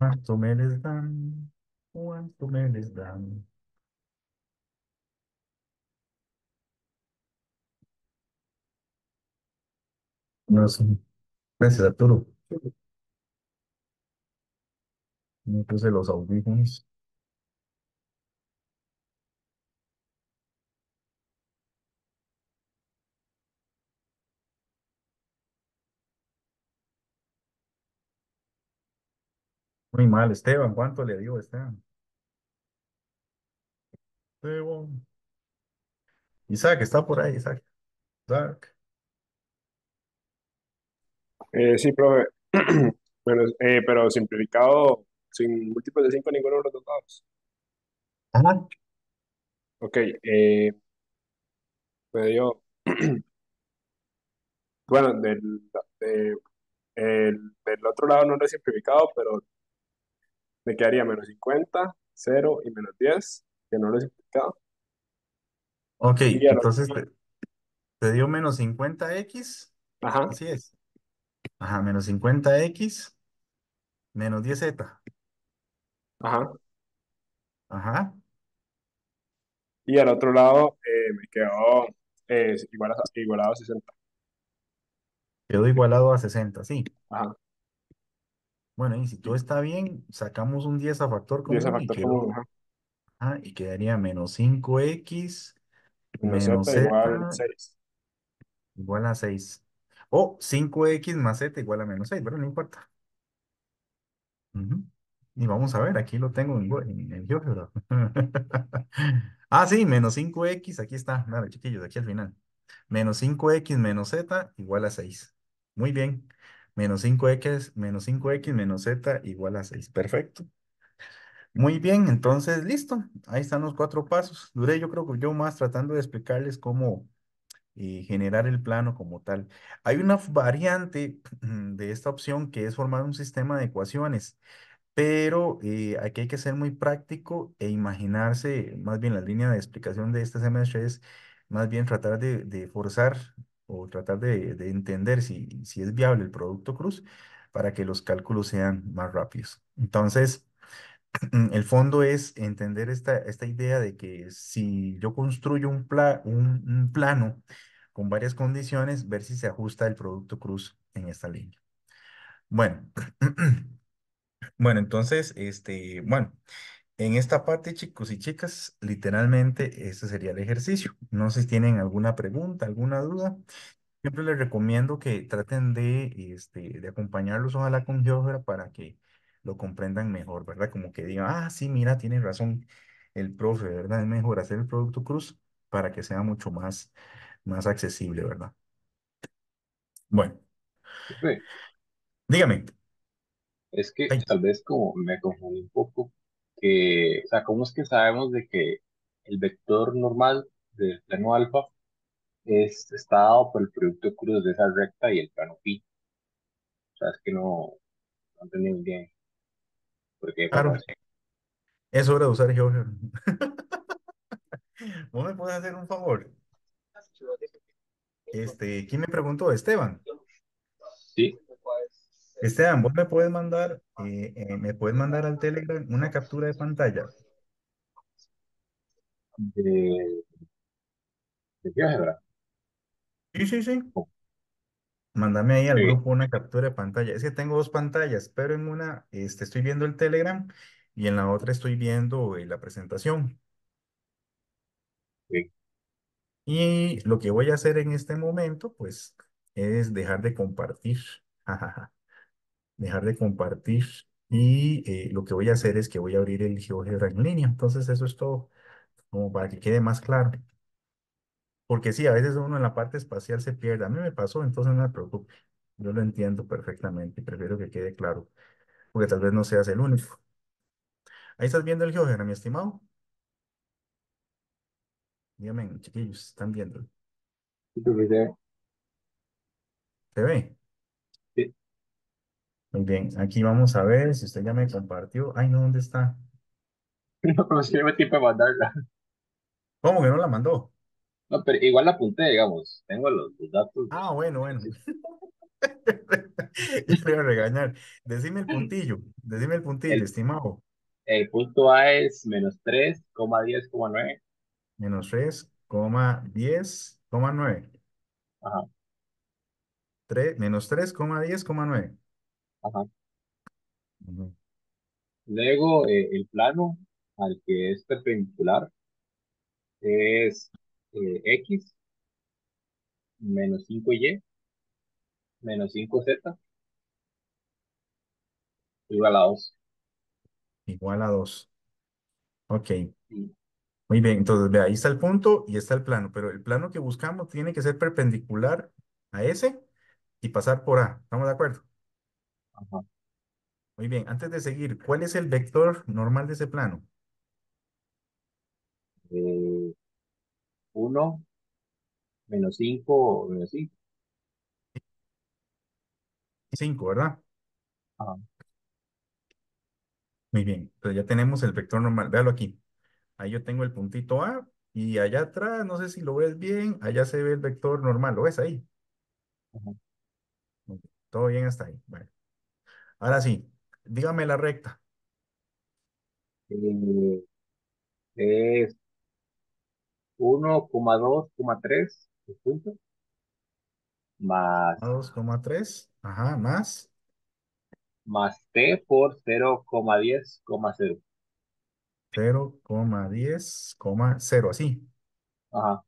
[SPEAKER 1] ¿Cuánto me les dan? ¿Cuánto me les dan? No sé. Gracias, Arturo.
[SPEAKER 2] Me puse los audífonos.
[SPEAKER 1] Muy mal, Esteban. ¿Cuánto le dio Esteban? Esteban. Isaac, está por ahí, Isaac.
[SPEAKER 2] Eh, sí, profe. Bueno, eh, pero simplificado, sin múltiples de 5 ninguno de los dos lados. Ajá. Ok, eh, me dio, bueno, del, del otro lado no lo he simplificado, pero me quedaría menos 50, 0 y menos 10, que no lo he
[SPEAKER 1] explicado. Ok, entonces te, dio menos 50x. ajá, Así es. Ajá, menos 50x, menos 10z. ajá. Ajá.
[SPEAKER 2] Y al otro lado eh, me quedó eh, igual igualado a 60.
[SPEAKER 1] Quedó igualado a 60, sí. Ajá. Bueno, y si todo está bien, sacamos un 10 a factor común y ah, y quedaría menos 5x Menos z igual 6. igual a 6. O 5x más z igual a menos 6, pero no importa. Y vamos a ver, aquí lo tengo en, el GeoGebra. Ah, sí, menos 5x, aquí está. nada chiquillos, aquí al final. Menos 5x menos z igual a 6. Muy bien. Menos 5x menos 5x menos z igual a 6. Perfecto. Muy bien, entonces listo. Ahí están los cuatro pasos. Duré yo creo que yo más tratando de explicarles cómo eh, generar el plano como tal. Hay una variante mm, de esta opción que es formar un sistema de ecuaciones pero eh, aquí hay que ser muy práctico e imaginarse, más bien la línea de explicación de este semestre es más bien tratar de forzar o tratar de, entender si, si es viable el producto cruz para que los cálculos sean más rápidos. Entonces, el fondo es entender esta, esta idea de que si yo construyo un, un, plano con varias condiciones, ver si se ajusta el producto cruz en esta línea. Bueno, bueno, entonces, este, bueno, en esta parte, chicos y chicas, literalmente ese sería el ejercicio. No sé si tienen alguna pregunta, alguna duda. Siempre les recomiendo que traten de, este, de acompañarlos, ojalá con GeoGra para que lo comprendan mejor, ¿verdad? Como que digan, ah, sí, mira, tiene razón el profe, ¿verdad? Es mejor hacer el producto cruz para que sea mucho más, más accesible, ¿verdad? Bueno. Dígame. Es que
[SPEAKER 2] tal vez como me confundí un poco que, o sea, ¿cómo es que sabemos de que el vector normal del plano alfa es, está dado por el producto cruz de esa recta y el plano pi? O sea, es que no, no entendí bien.
[SPEAKER 1] Porque, Claro, es hora de usar GeoGebra. ¿No me puedes hacer un favor? Este, ¿quién me preguntó? Esteban. sí, Esteban, vos me puedes mandar, eh, eh, me puedes mandar al Telegram una captura de pantalla. De, Sí, sí, sí. Oh. Mándame ahí al grupo una captura de pantalla. Es que tengo dos pantallas, pero en una este, estoy viendo el Telegram y en la otra estoy viendo eh, la presentación. sí. Y lo que voy a hacer en este momento, pues, es dejar de compartir. dejar de compartir y eh, lo que voy a hacer es que voy a abrir el GeoGebra en línea. Entonces eso es todo, como para que quede más claro. Porque sí, a veces uno en la parte espacial se pierde. A mí me pasó, entonces no me preocupe. Yo lo entiendo perfectamente prefiero que quede claro, porque tal vez no seas el único. Ahí estás viendo el GeoGebra, mi estimado. Dígame, chiquillos, ¿están viendo? ¿Se ve? Muy bien, aquí vamos a ver si usted ya me compartió. Ay, no, ¿dónde está? No, pero si tiempo de mandarla. ¿Cómo que no la mandó? No, pero igual la apunté, digamos. Tengo los, datos. Ah, bueno, bueno. Yo regañar. Decime el puntillo, decime el puntillo, estimado.
[SPEAKER 2] El punto A es menos 3,10,9.
[SPEAKER 1] Menos 3,10,9. Ajá. 3, menos 3,10,9. Ajá.
[SPEAKER 2] Luego, eh, el plano al que es perpendicular es eh, X menos 5Y menos 5Z igual a
[SPEAKER 1] 2. Igual a 2. Ok. Muy bien, entonces ve, ahí está el punto y está el plano, pero el plano que buscamos tiene que ser perpendicular a ese y pasar por A. ¿Estamos de acuerdo? Muy bien, antes de seguir, ¿cuál es el vector normal de ese plano?
[SPEAKER 2] Eh, uno 1 menos
[SPEAKER 1] 5 menos 5. 5, ¿verdad? Muy bien, entonces ya tenemos el vector normal. Véalo aquí. Ahí yo tengo el puntito A y allá atrás, no sé si lo ves bien, allá se ve el vector normal. ¿Lo ves ahí? Todo bien hasta ahí. Vale. Ahora sí, dígame la recta. Eh, es
[SPEAKER 2] 1,2,3 puntos
[SPEAKER 1] más, 2,3, ajá, más
[SPEAKER 2] más T por 0,10,0.
[SPEAKER 1] 0,10,0, así. Ajá.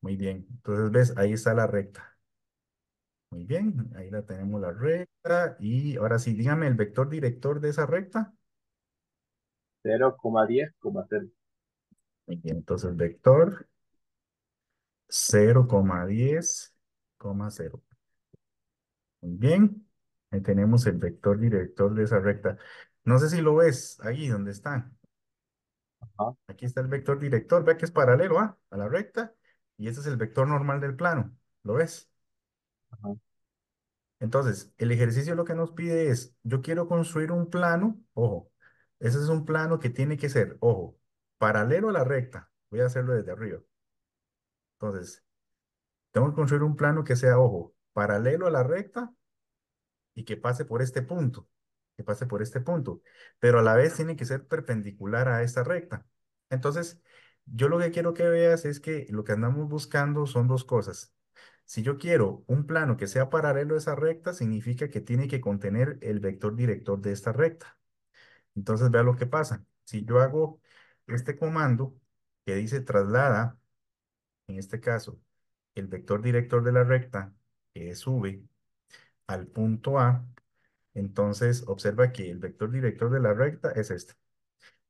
[SPEAKER 1] Muy bien. Entonces, ves, ahí está la recta. Muy bien, ahí la tenemos la recta. Y ahora sí, dígame el vector director de esa recta. 0,10,0. Muy bien, entonces el vector 0,10,0. Muy bien, ahí tenemos el vector director de esa recta. No sé si lo ves, ahí donde está. Aquí está el vector director, ve que es paralelo ¿ah? a la recta y ese es el vector normal del plano, ¿lo ves? Entonces, el ejercicio lo que nos pide es, yo quiero construir un plano, ojo, ese es un plano que tiene que ser, ojo, paralelo a la recta. Voy a hacerlo desde arriba. Entonces, tengo que construir un plano que sea, ojo, paralelo a la recta y que pase por este punto, que pase por este punto, pero a la vez tiene que ser perpendicular a esta recta. Entonces, yo lo que quiero que veas es que lo que andamos buscando son dos cosas. Si yo quiero un plano que sea paralelo a esa recta, significa que tiene que contener el vector director de esta recta. Entonces, vea lo que pasa. Si yo hago este comando que dice traslada, en este caso, el vector director de la recta, que es V, al punto A, entonces observa que el vector director de la recta es este.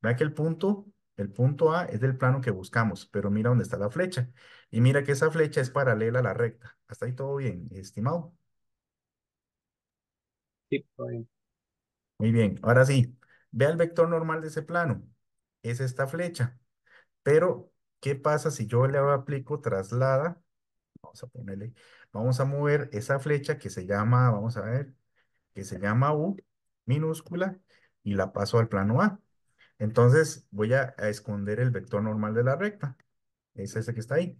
[SPEAKER 1] Vea que el punto, el punto A es del plano que buscamos, pero mira dónde está la flecha. Y mira que esa flecha es paralela a la recta. Hasta ahí todo bien, estimado. Sí, bien. Muy bien, ahora sí, vea el vector normal de ese plano. Es esta flecha. Pero, ¿qué pasa si yo le aplico traslada? Vamos a ponerle, vamos a mover esa flecha que se llama, vamos a ver, que se llama U minúscula y la paso al plano A. Entonces voy a, a esconder el vector normal de la recta. Es ese que está ahí.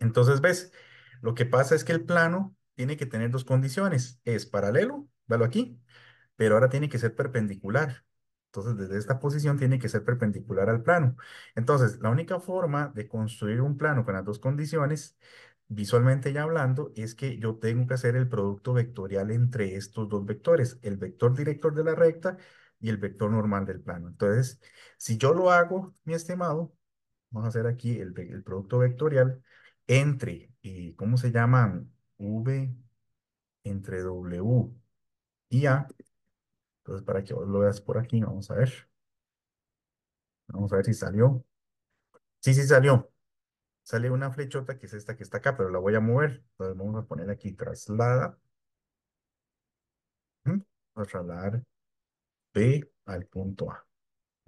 [SPEAKER 1] Entonces, ves, lo que pasa es que el plano tiene que tener dos condiciones. Es paralelo, dalo aquí, pero ahora tiene que ser perpendicular. Entonces, desde esta posición tiene que ser perpendicular al plano. Entonces, la única forma de construir un plano con las dos condiciones, visualmente ya hablando, es que yo tengo que hacer el producto vectorial entre estos dos vectores, el vector director de la recta y el vector normal del plano. Entonces, si yo lo hago, mi estimado, vamos a hacer aquí el producto vectorial, entre, y eh, ¿cómo se llaman? V entre W y A. Entonces, para que lo veas por aquí, vamos a ver. Vamos a ver si salió. Sí, sí salió. Sale una flechota que es esta que está acá, pero la voy a mover. Entonces vamos a poner aquí traslada. trasladar B al punto A.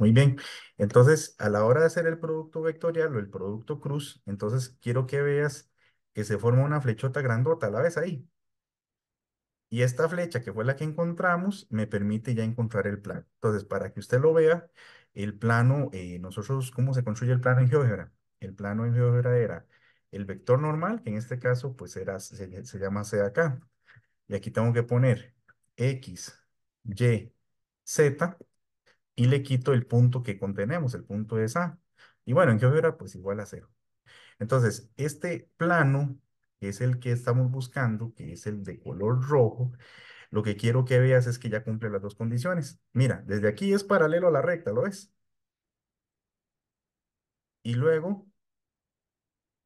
[SPEAKER 1] Muy bien. Entonces, a la hora de hacer el producto vectorial o el producto cruz, entonces quiero que veas que se forma una flechota grandota, ¿la ves ahí? Y esta flecha que fue la que encontramos me permite ya encontrar el plano. Entonces, para que usted lo vea, el plano, eh, nosotros, ¿cómo se construye el plano en GeoGebra? El plano en GeoGebra era el vector normal, que en este caso pues era, se, se llama C acá. Y aquí tengo que poner X, Y, Z y le quito el punto que contenemos, el punto es A. Y bueno, en qué hubiera pues igual a cero. Entonces, este plano, que es el que estamos buscando, que es el de color rojo, lo que quiero que veas es que ya cumple las dos condiciones. Mira, desde aquí es paralelo a la recta, ¿lo ves? Y luego,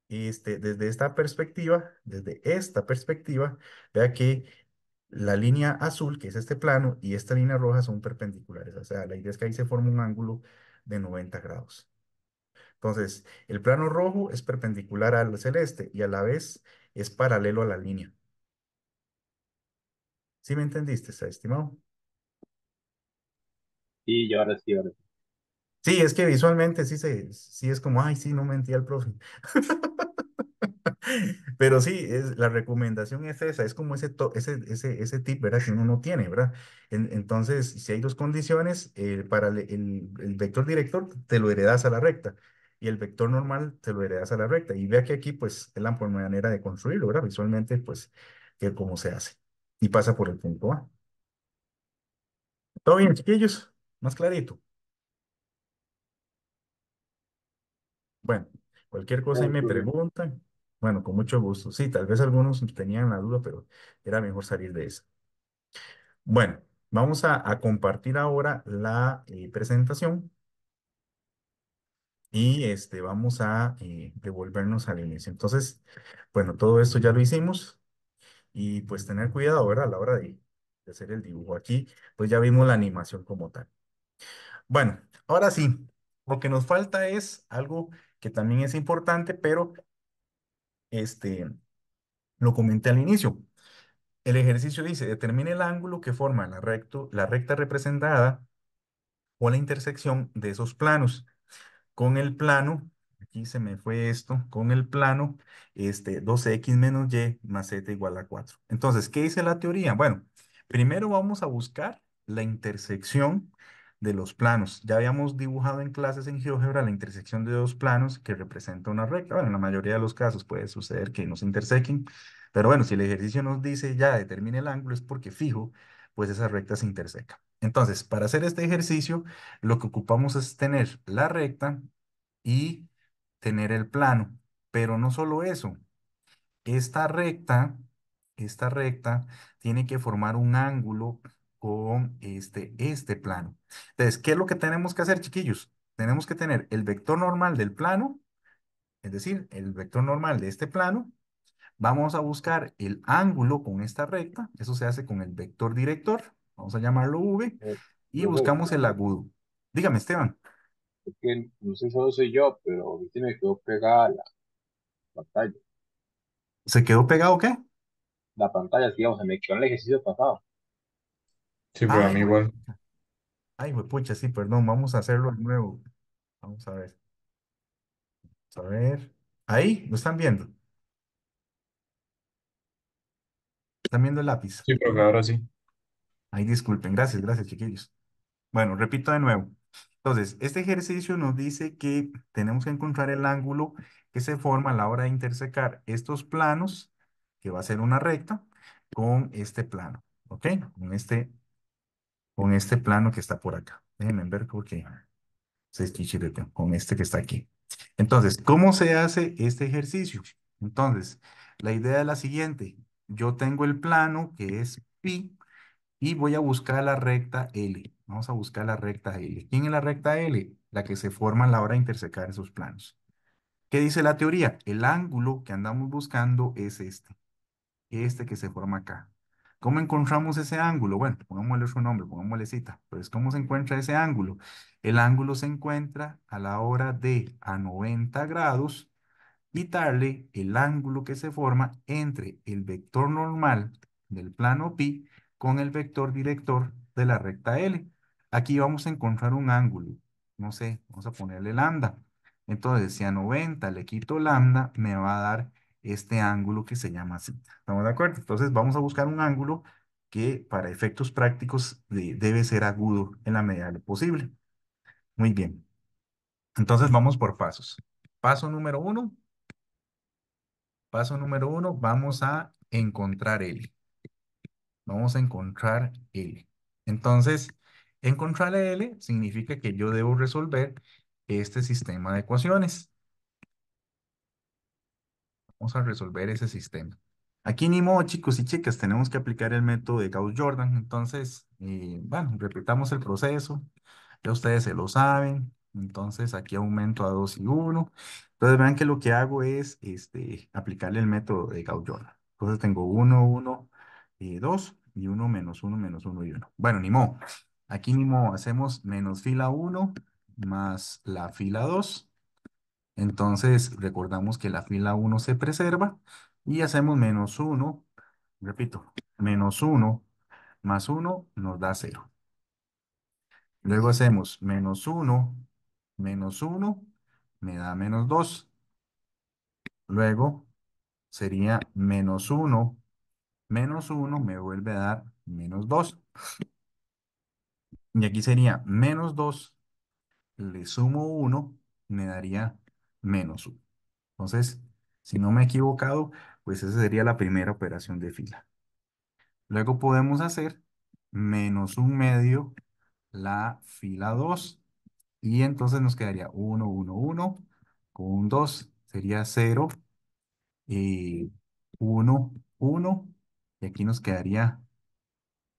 [SPEAKER 1] este, desde esta perspectiva, desde esta perspectiva, vea que la línea azul, que es este plano, y esta línea roja son perpendiculares. O sea, la idea es que ahí se forma un ángulo de 90 grados. Entonces, el plano rojo es perpendicular al celeste y a la vez es paralelo a la línea. ¿Sí me entendiste, estimado?
[SPEAKER 2] Sí, yo ahora sí, ahora sí.
[SPEAKER 1] Sí, es que visualmente sí, se, sí es como, ay, sí, no mentí al profe. Pero sí, es, la recomendación es esa, es como ese, ese, ese, ese, tip, ¿verdad? Que uno no tiene, ¿verdad? entonces, si hay dos condiciones, eh, para el, vector director te lo heredas a la recta y el vector normal te lo heredas a la recta. Y vea que aquí, pues, es la manera de construirlo, ¿verdad? Visualmente, pues, que cómo se hace. Y pasa por el punto A. ¿Todo bien, chiquillos? ¿Más clarito? Bueno, cualquier cosa y me preguntan. Bueno, con mucho gusto. Sí, tal vez algunos tenían la duda, pero era mejor salir de eso. Bueno, vamos a, compartir ahora la eh, presentación y este, vamos a eh, devolvernos al inicio. Entonces, bueno, todo esto ya lo hicimos y pues tener cuidado, ¿verdad? A la hora de, de hacer el dibujo aquí, pues ya vimos la animación como tal. Bueno, ahora sí, lo que nos falta es algo que también es importante, pero este, lo comenté al inicio. El ejercicio dice, determine el ángulo que forma la, recto, la recta representada o la intersección de esos planos. Con el plano, aquí se me fue esto, con el plano, este, 2x menos y más z igual a 4. Entonces, ¿qué dice la teoría? Bueno, primero vamos a buscar la intersección de los planos. Ya habíamos dibujado en clases en GeoGebra la intersección de dos planos que representa una recta. Bueno, en la mayoría de los casos puede suceder que no se intersequen, pero bueno, si el ejercicio nos dice ya determine el ángulo es porque fijo, pues esa recta se interseca. Entonces, para hacer este ejercicio, lo que ocupamos es tener la recta y tener el plano. Pero no solo eso, esta recta, esta recta tiene que formar un ángulo con este, este plano. Entonces, ¿qué es lo que tenemos que hacer, chiquillos? Tenemos que tener el vector normal del plano, es decir, el vector normal de este plano. Vamos a buscar el ángulo con esta recta. Eso se hace con el vector director. Vamos a llamarlo V. Eh, y buscamos el agudo. Dígame, Esteban. no sé si
[SPEAKER 2] soy yo, pero me quedó pegada la pantalla.
[SPEAKER 1] ¿Se quedó pegado qué?
[SPEAKER 2] La pantalla, digamos, se me quedó en el ejercicio pasado.
[SPEAKER 1] Sí, pero a mí igual. Ay, sí, perdón. Vamos a hacerlo de nuevo. Vamos a ver. Vamos a ver. Ahí, lo están viendo. Están viendo el lápiz. Sí, pero ahora sí. Ahí, disculpen. Gracias, gracias, chiquillos. Bueno, repito de nuevo. Entonces, este ejercicio nos dice que tenemos que encontrar el ángulo que se forma a la hora de intersecar estos planos, que va a ser una recta, con este plano, ¿ok? Con este con este plano que está por acá. Déjenme ver porque se con este que está aquí. Entonces, ¿cómo se hace este ejercicio? Entonces, la idea es la siguiente. Yo tengo el plano que es pi y voy a buscar la recta L. Vamos a buscar la recta L. ¿Quién es la recta L? La que se forma a la hora de intersecar esos planos. ¿Qué dice la teoría? El ángulo que andamos buscando es este. Este que se forma acá. ¿Cómo encontramos ese ángulo? Bueno, pongámosle su nombre, pongámosle cita, pero es cómo se encuentra ese ángulo. El ángulo se encuentra a la hora de a 90 grados quitarle el ángulo que se forma entre el vector normal del plano pi con el vector director de la recta L. Aquí vamos a encontrar un ángulo, no sé, vamos a ponerle lambda. Entonces, si a 90 le quito lambda, me va a dar este ángulo que se llama así. ¿Estamos de acuerdo? Entonces vamos a buscar un ángulo que para efectos prácticos debe ser agudo en la medida de lo posible. Muy bien. Entonces vamos por pasos. Paso número uno. Paso número uno, vamos a encontrar L. Vamos a encontrar L. Entonces, encontrar L significa que yo debo resolver este sistema de ecuaciones vamos a resolver ese sistema. Aquí ni modo, chicos y chicas, tenemos que aplicar el método de Gauss-Jordan. Entonces, eh, bueno, repitamos el proceso. Ya ustedes se lo saben. Entonces, aquí aumento a 2 y 1. Entonces, vean que lo que hago es este, aplicarle el método de Gauss-Jordan. Entonces, tengo 1, 1, 2 y 1, menos 1, menos 1 y 1. Bueno, ni modo. Aquí ni modo, hacemos menos fila 1 más la fila 2 entonces, recordamos que la fila 1 se preserva y hacemos menos 1, repito, menos 1 más 1 nos da 0. Luego hacemos menos 1, menos 1, me da menos 2. Luego sería menos 1, menos 1 me vuelve a dar menos 2. Y aquí sería menos 2, le sumo 1, me daría menos 1. Entonces, si no me he equivocado, pues esa sería la primera operación de fila. Luego podemos hacer menos un medio la fila 2 y entonces nos quedaría 1, 1, 1 con un 2 sería 0, 1, 1 y aquí nos quedaría,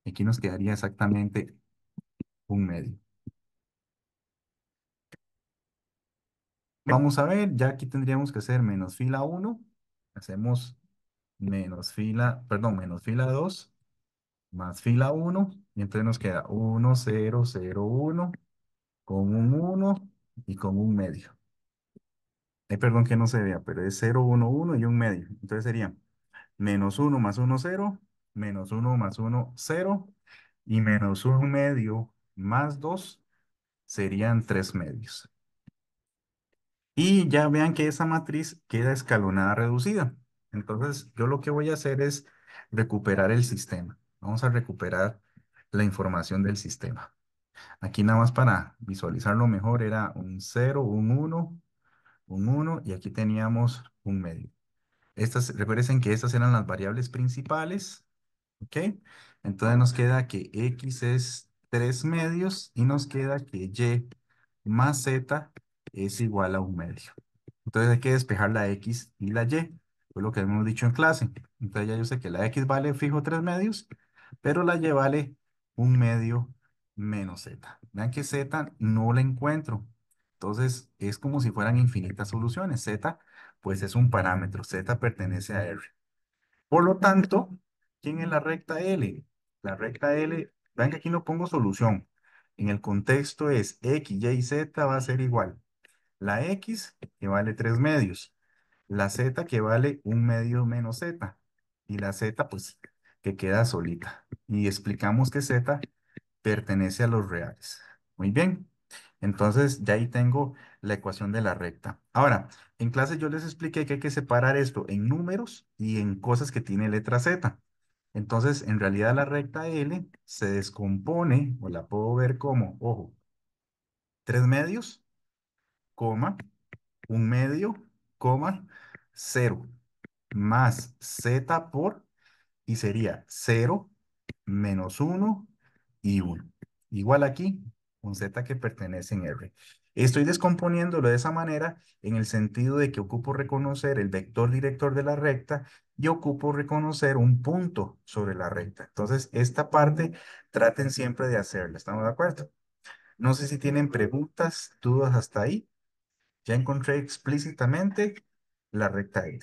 [SPEAKER 1] aquí nos quedaría exactamente un medio. Vamos a ver, ya aquí tendríamos que hacer menos fila 1, hacemos menos fila, perdón, menos fila 2, más fila 1, y entonces nos queda 1, 0, 0, 1, con un 1 y con un medio. perdón que no se vea, pero es 0, 1, 1 y un medio. Entonces sería menos 1 más 1, 0, menos 1 más 1, 0, y menos 1 medio más 2 serían 3 medios. Y ya vean que esa matriz queda escalonada reducida. Entonces, yo lo que voy a hacer es recuperar el sistema. Vamos a recuperar la información del sistema. Aquí nada más para visualizarlo mejor era un 0, un 1, un 1 y aquí teníamos un medio. Estas, recuerden que estas eran las variables principales, ¿ok? Entonces nos queda que x es 3 medios y nos queda que y más z es igual a un medio. Entonces hay que despejar la X y la Y. Fue lo que hemos dicho en clase. Entonces ya yo sé que la X vale fijo tres medios, pero la Y vale un medio menos Z. Vean que Z no la encuentro. Entonces es como si fueran infinitas soluciones. Z pues es un parámetro. Z pertenece a R. Por lo tanto, ¿quién es la recta L? La recta L, vean que aquí no pongo solución. En el contexto es X, Y y Z va a ser igual la x que vale tres medios. La z que vale un medio menos z. Y la z pues que queda solita. Y explicamos que z pertenece a los reales. Muy bien. Entonces ya ahí tengo la ecuación de la recta. Ahora, en clase yo les expliqué que hay que separar esto en números y en cosas que tiene letra z. Entonces, en realidad la recta L se descompone, o la puedo ver como, ojo, tres medios coma, un medio, coma, cero, más z por, y sería 0, menos 1 y 1. Igual aquí, un z que pertenece en R. Estoy descomponiéndolo de esa manera en el sentido de que ocupo reconocer el vector director de la recta y ocupo reconocer un punto sobre la recta. Entonces, esta parte traten siempre de hacerla. ¿Estamos de acuerdo? No sé si tienen preguntas, dudas hasta ahí. Ya encontré explícitamente la recta n.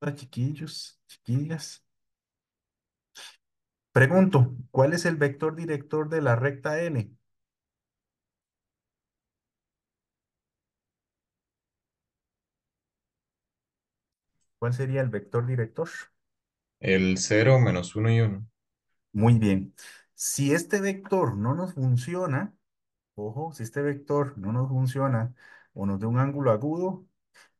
[SPEAKER 1] Ah, chiquillos, chiquillas. Pregunto, ¿cuál es el vector director de la recta L? ¿Cuál sería el vector director? El 0 menos 1 y 1. Muy bien. Si este vector no nos funciona, ojo, si este vector no nos funciona o nos da un ángulo agudo,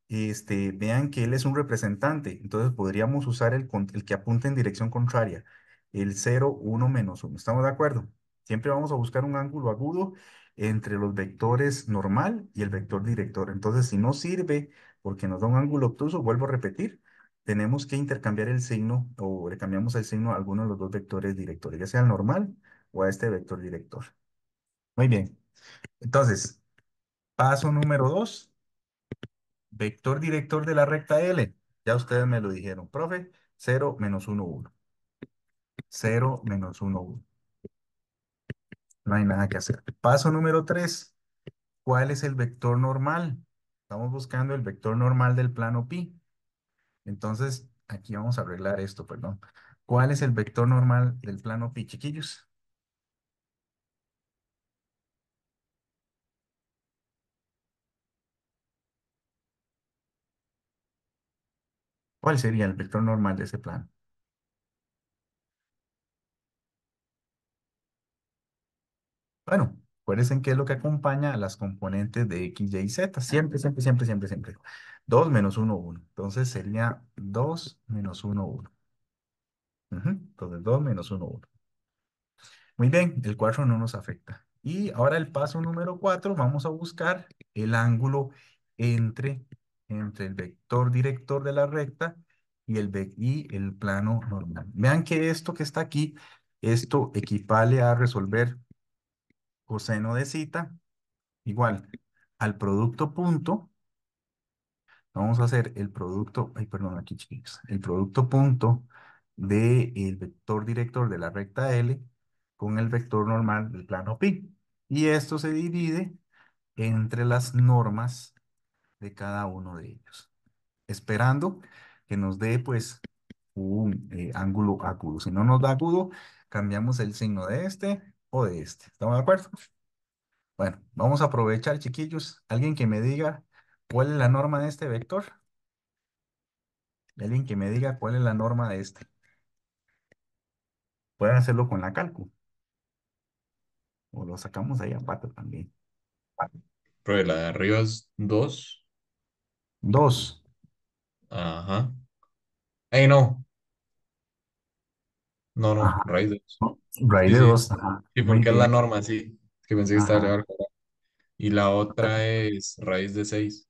[SPEAKER 1] este, vean que él es un representante, entonces podríamos usar el, el que apunte en dirección contraria, el 0, 1, menos 1. ¿Estamos de acuerdo? Siempre vamos a buscar un ángulo agudo entre los vectores normal y el vector director. Entonces, si no sirve porque nos da un ángulo obtuso, vuelvo a repetir, tenemos que intercambiar el signo o le cambiamos el signo a alguno de los dos vectores directores, ya sea al normal o a este vector director. Muy bien. Entonces, paso número dos, vector director de la recta L. Ya ustedes me lo dijeron, profe, 0, menos 1, 1. 0, menos 1, 1. No hay nada que hacer. Paso número tres, ¿Cuál es el vector normal? Estamos buscando el vector normal del plano pi. Entonces, aquí vamos a arreglar esto, perdón. Pues, ¿Cuál es el vector normal del plano pi, chiquillos? ¿Cuál sería el vector normal de ese plano? Bueno, Acuérdense que es lo que acompaña a las componentes de X, Y y Z. Siempre, siempre, siempre, siempre, siempre. 2 menos 1, 1. Entonces sería 2 menos 1, 1. Entonces 2 menos 1, 1. Muy bien, el 4 no nos afecta. Y ahora el paso número 4, vamos a buscar el ángulo entre, el vector director de la recta y el plano normal. Vean que esto que está aquí, esto equivale a resolver coseno de cita, igual al producto punto. Vamos a hacer el producto, ay, perdón, aquí chicos, el producto punto del el vector director de la recta L con el vector normal del plano pi. Y esto se divide entre las normas de cada uno de ellos, esperando que nos dé pues un eh, ángulo agudo. Si no nos da agudo, cambiamos el signo de este o de este. ¿Estamos de acuerdo? Bueno, vamos a aprovechar, chiquillos. Alguien que me diga cuál es la norma de este vector. Alguien que me diga cuál es la norma de este. Pueden hacerlo con la calcu. O lo sacamos ahí a pato también. Pero la de arriba es 2. 2. Ajá. Ahí no.
[SPEAKER 2] No, no, raíz de 2. Raíz de 2, Y porque es la norma, sí. Que pensé que estaba Ajá. Y la otra es raíz de
[SPEAKER 1] 6.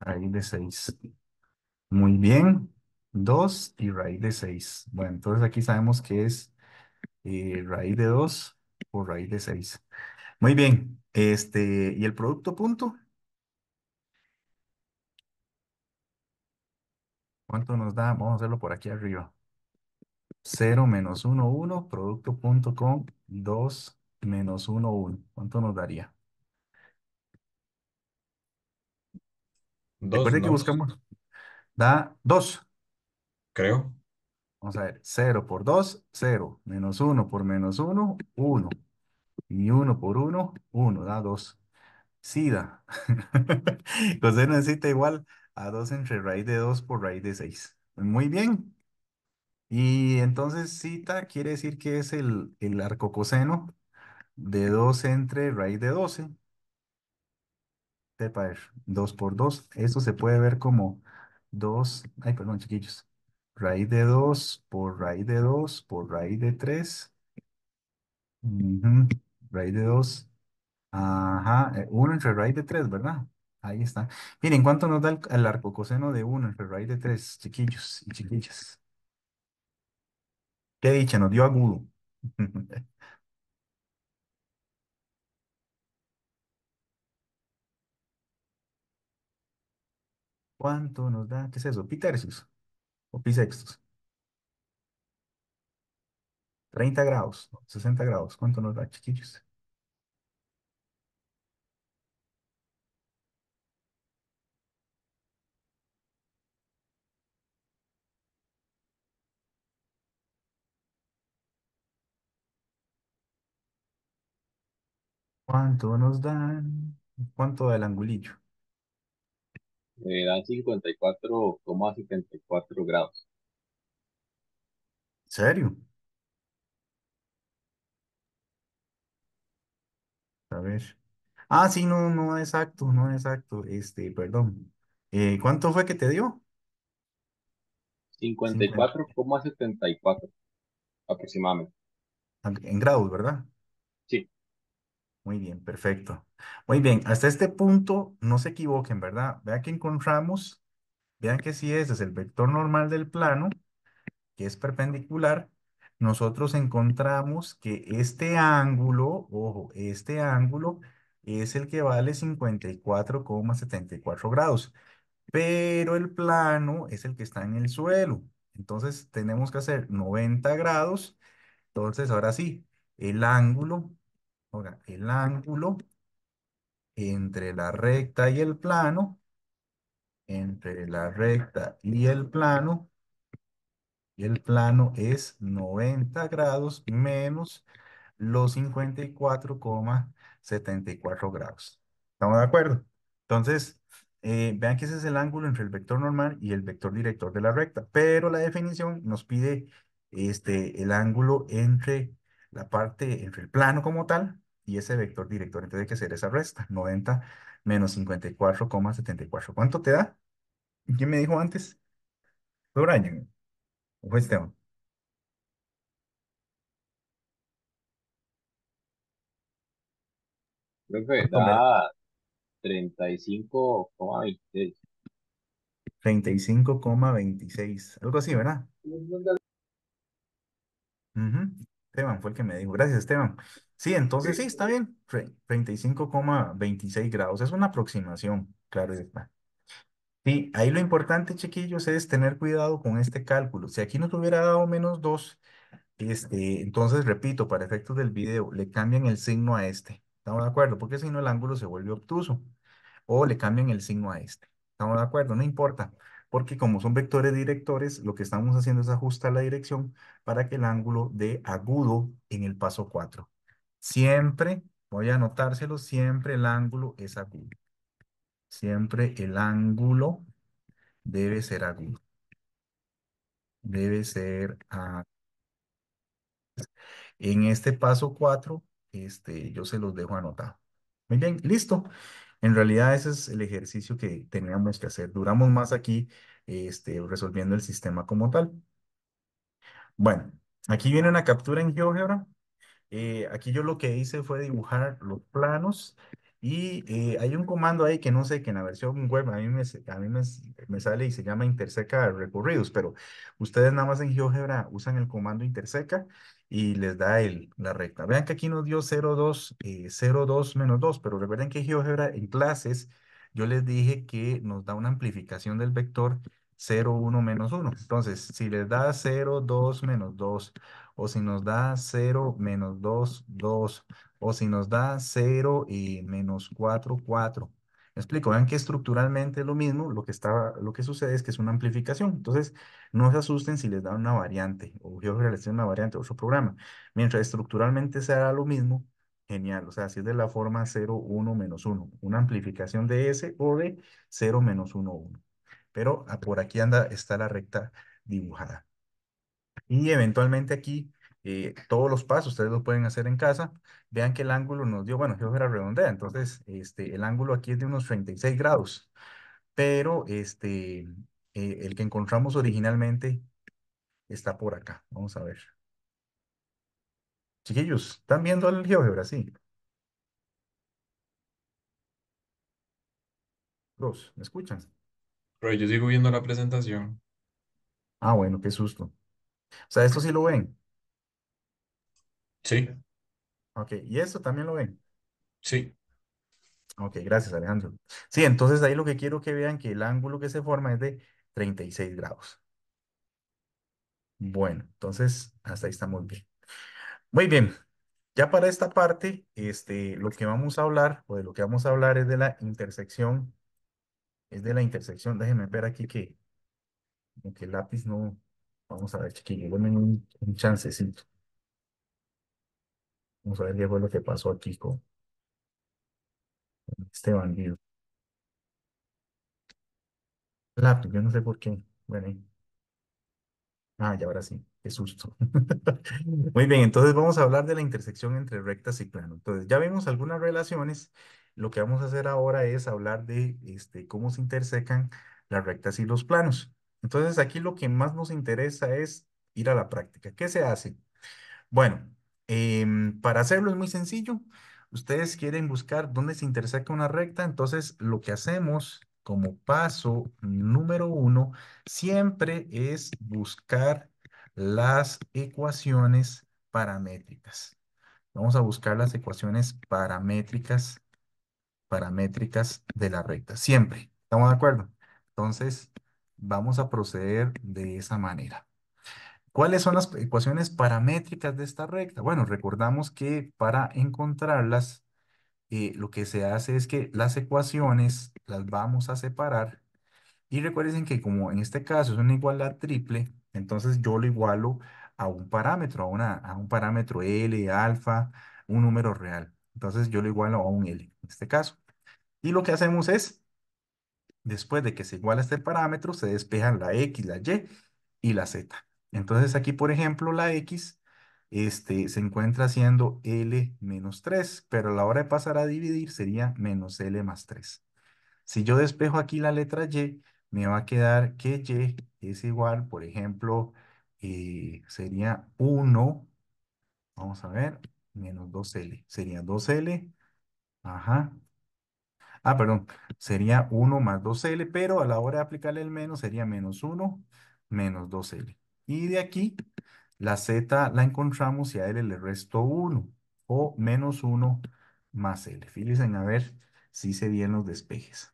[SPEAKER 1] Raíz de 6. Muy bien. 2 y raíz de 6. Bueno, entonces aquí sabemos que es eh, raíz de 2 o raíz de 6. Muy bien. Este, ¿y el producto punto? ¿Cuánto nos da? Vamos a hacerlo por aquí arriba. 0 menos 1, 1, producto.com 2 menos 1, 1. ¿Cuánto nos daría? Dos, Recuerden que buscamos. Da 2. Creo. Vamos a ver. 0 por 2, 0. Menos 1 por menos 1, 1. Y 1 por 1, 1. Da 2. Sida. da. Entonces necesita igual a 2 entre raíz de 2 por raíz de 6. Muy bien. Y entonces cita quiere decir que es el, el arco coseno de 2 entre raíz de 12. Sepa, 2 por 2. Esto se puede ver como 2, ay, perdón, chiquillos. Raíz de 2 por raíz de 2 por raíz de 3. Raíz de 2. Ajá, 1 eh, entre raíz de 3, ¿verdad? Ahí está. Miren, ¿cuánto nos da el, el arco coseno de 1 entre raíz de 3, chiquillos y chiquillas? Qué dicha, nos dio agudo. ¿Cuánto nos da? ¿Qué es eso? ¿Pi tercios o pi sextos? 30 grados, 60 grados. ¿Cuánto nos da, chiquillos? ¿Cuánto nos dan? ¿Cuánto del angulillo?
[SPEAKER 2] Me dan 54,74
[SPEAKER 1] grados. ¿Serio? A ver. Ah, sí, no, no exacto, no exacto. Este, perdón. Eh, ¿cuánto fue que te dio?
[SPEAKER 2] 54,74 aproximadamente. En
[SPEAKER 1] grados, ¿verdad? Muy bien, perfecto. Muy bien, hasta este punto no se equivoquen, ¿verdad? Vean que encontramos, vean que si es, es el vector normal del plano, que es perpendicular, nosotros encontramos que este ángulo, ojo, este ángulo es el que vale 54,74 grados, pero el plano es el que está en el suelo. Entonces tenemos que hacer 90 grados. Entonces, ahora sí, el ángulo Ahora, el ángulo entre la recta y el plano, entre la recta y el plano, y el plano es 90 grados menos los 54,74 grados. ¿Estamos de acuerdo? Entonces, eh, vean que ese es el ángulo entre el vector normal y el vector director de la recta, pero la definición nos pide este, el ángulo entre la parte, entre el plano como tal y ese vector director, entonces hay que hacer esa resta, 90 menos 54,74. ¿Cuánto te da? ¿Quién me dijo antes? ¿Fue Brian? ¿O fue Esteban?
[SPEAKER 2] Creo que da
[SPEAKER 1] 35,26. 35,26, algo así, ¿verdad? el que me dijo. Gracias, Esteban. Sí, entonces sí, está bien. 35,26 grados. Es una aproximación, claro está. Sí, ahí lo importante, chiquillos, es tener cuidado con este cálculo. Si aquí nos hubiera dado menos 2, este, entonces, repito, para efectos del video, le cambian el signo a este. ¿Estamos de acuerdo? Porque si no, el ángulo se vuelve obtuso. O le cambian el signo a este. ¿Estamos de acuerdo? No importa porque como son vectores directores, lo que estamos haciendo es ajustar la dirección para que el ángulo de agudo en el paso 4. Siempre, voy a anotárselo, siempre el ángulo es agudo. Siempre el ángulo debe ser agudo. Debe ser agudo. En este paso 4, este, yo se los dejo anotado. Muy bien, listo. En realidad ese es el ejercicio que teníamos que hacer. Duramos más aquí este, resolviendo el sistema como tal. Bueno, aquí viene una captura en GeoGebra. Eh, aquí yo lo que hice fue dibujar los planos y eh, hay un comando ahí que no sé, que en la versión web a mí me, a mí me, sale y se llama interseca recorridos, pero ustedes nada más en GeoGebra usan el comando interseca y les da el, la recta. Vean que aquí nos dio 0, 2, 0, 2, menos 2, pero recuerden que GeoGebra en clases yo les dije que nos da una amplificación del vector 0, 1 menos 1. Entonces, si les da 0, 2 menos 2 o si nos da 0 menos 2, 2, o si nos da 0 y menos 4, 4. Me explico, vean que estructuralmente es lo mismo, lo que, sucede es que es una amplificación. Entonces, no se asusten si les da una variante o yo georrealizan una variante, otro programa. Mientras estructuralmente se hará lo mismo, genial. O sea, si es de la forma 0, 1, menos 1, una amplificación de S o de 0, menos 1, 1. Pero ah, por aquí anda, está la recta dibujada. Y eventualmente aquí, eh, todos los pasos ustedes lo pueden hacer en casa. Vean que el ángulo nos dio, bueno, geogebra redondea, entonces este, el ángulo aquí es de unos 36 grados, pero este, eh, el que encontramos originalmente está por acá. Vamos a ver. Chiquillos, ¿están viendo el GeoGebra? Sí. Dos, ¿me escuchan? yo sigo viendo la presentación. Ah, bueno, qué susto. O sea, ¿esto sí lo ven. Sí, Ok, y esto también lo ven. sí. Ok, gracias Alejandro. Sí, entonces ahí lo que quiero que vean que el ángulo que se forma es de 36 grados. Bueno, entonces hasta ahí estamos bien. Muy bien, ya para esta parte, este, lo que vamos a hablar, o de lo que vamos a hablar es de la intersección, es de la intersección, déjenme ver aquí que, que el lápiz no, Vamos a ver, chiquillo, denme un, un chancecito. Vamos a ver qué fue lo que pasó aquí con este bandido. yo no sé por qué. Bueno. Ah, ya ahora sí. Qué susto. Muy bien, entonces vamos a hablar de la intersección entre rectas y planos. Entonces, ya vimos algunas relaciones. Lo que vamos a hacer ahora es hablar de este, cómo se intersecan las rectas y los planos. Entonces aquí lo que más nos interesa es ir a la práctica. ¿Qué se hace? Bueno, em, para hacerlo es muy sencillo. Ustedes quieren buscar dónde se interseca una recta, entonces lo que hacemos como paso número uno siempre es buscar las ecuaciones paramétricas. Vamos a buscar las ecuaciones paramétricas, paramétricas de la recta, siempre. ¿Estamos de acuerdo? Entonces, Vamos a proceder de esa manera. ¿Cuáles son las ecuaciones paramétricas de esta recta? Bueno, recordamos que para encontrarlas, eh, lo que se hace es que las ecuaciones las vamos a separar. Y recuerden que como en este caso es una igualdad triple, entonces yo lo igualo a un parámetro, a, una, a un parámetro L, alfa, un número real. Entonces yo lo igualo a un L en este caso. Y lo que hacemos es Después de que se iguala este parámetro, se despejan la X, la Y y la Z. Entonces aquí, por ejemplo, la X este, se encuentra siendo L menos 3, pero a la hora de pasar a dividir sería menos L más 3. Si yo despejo aquí la letra Y, me va a quedar que Y es igual, por ejemplo, eh, sería 1, vamos a ver, menos 2L. Sería 2L, ajá, Ah, perdón, sería 1 más 2L, pero a la hora de aplicarle el menos sería menos 1 menos 2L. Y de aquí, la Z la encontramos y a L le resto 1 o menos 1 más L. Fíjense a ver si se vienen los despejes.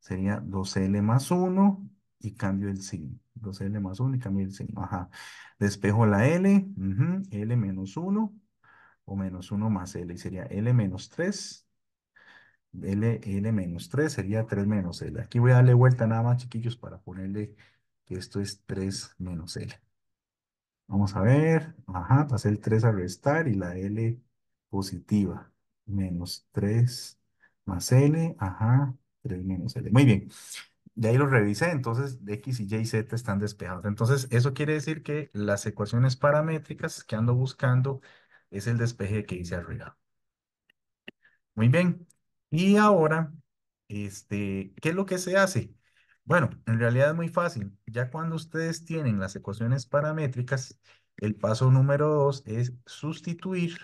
[SPEAKER 1] Sería 2L más 1 y cambio el signo. 2L más 1 y cambio el signo. Ajá. Despejo la L, L menos 1 o menos 1 más L. Y sería L menos 3 L, L menos 3 sería 3 menos L. Aquí voy a darle vuelta nada más, chiquillos, para ponerle que esto es 3 menos L. Vamos a ver. Ajá, pasé el 3 al restar y la L positiva. Menos 3 más L. Ajá, 3 menos L. Muy bien. De ahí lo revisé, entonces X y Y y Z están despejados. Entonces, eso quiere decir que las ecuaciones paramétricas que ando buscando es el despeje que hice arriba. Muy bien, y ahora, este, ¿qué es lo que se hace? Bueno, en realidad es muy fácil. Ya cuando ustedes tienen las ecuaciones paramétricas, el paso número dos es sustituir.